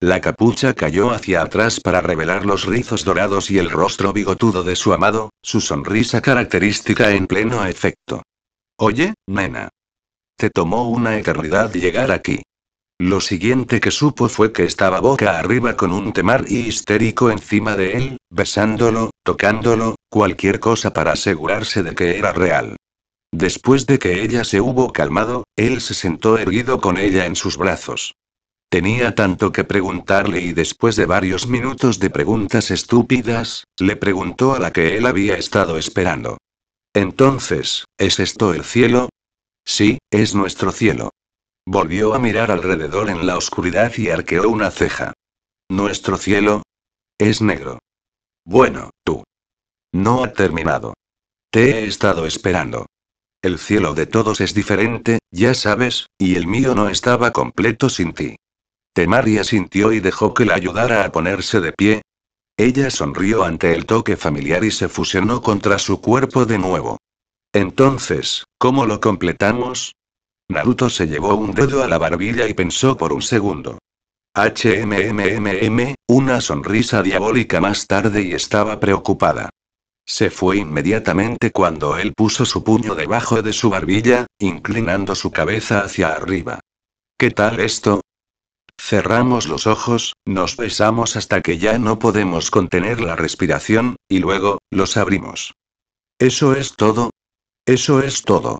La capucha cayó hacia atrás para revelar los rizos dorados y el rostro bigotudo de su amado, su sonrisa característica en pleno efecto. Oye, nena. Te tomó una eternidad llegar aquí. Lo siguiente que supo fue que estaba boca arriba con un temar y histérico encima de él, besándolo, tocándolo, cualquier cosa para asegurarse de que era real. Después de que ella se hubo calmado, él se sentó erguido con ella en sus brazos. Tenía tanto que preguntarle y después de varios minutos de preguntas estúpidas, le preguntó a la que él había estado esperando. Entonces, ¿es esto el cielo? Sí, es nuestro cielo. Volvió a mirar alrededor en la oscuridad y arqueó una ceja. ¿Nuestro cielo? Es negro. Bueno, tú. No ha terminado. Te he estado esperando. El cielo de todos es diferente, ya sabes, y el mío no estaba completo sin ti. Este Maria sintió y dejó que la ayudara a ponerse de pie. Ella sonrió ante el toque familiar y se fusionó contra su cuerpo de nuevo. Entonces, ¿cómo lo completamos? Naruto se llevó un dedo a la barbilla y pensó por un segundo. HMMMM, una sonrisa diabólica más tarde y estaba preocupada. Se fue inmediatamente cuando él puso su puño debajo de su barbilla, inclinando su cabeza hacia arriba. ¿Qué tal esto? Cerramos los ojos, nos besamos hasta que ya no podemos contener la respiración, y luego, los abrimos. ¿Eso es todo? Eso es todo.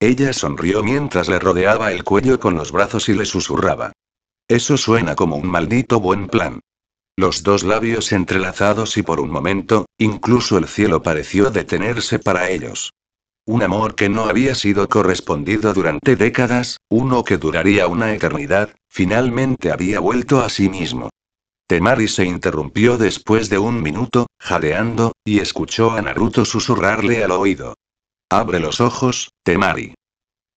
Ella sonrió mientras le rodeaba el cuello con los brazos y le susurraba. Eso suena como un maldito buen plan. Los dos labios entrelazados y por un momento, incluso el cielo pareció detenerse para ellos. Un amor que no había sido correspondido durante décadas, uno que duraría una eternidad, finalmente había vuelto a sí mismo. Temari se interrumpió después de un minuto, jadeando, y escuchó a Naruto susurrarle al oído. Abre los ojos, Temari.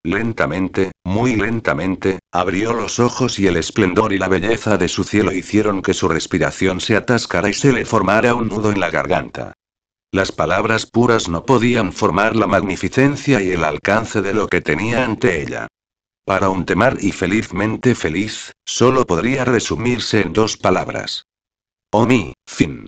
Lentamente, muy lentamente, abrió los ojos y el esplendor y la belleza de su cielo hicieron que su respiración se atascara y se le formara un nudo en la garganta. Las palabras puras no podían formar la magnificencia y el alcance de lo que tenía ante ella. Para un temar y felizmente feliz, solo podría resumirse en dos palabras. Omi, fin.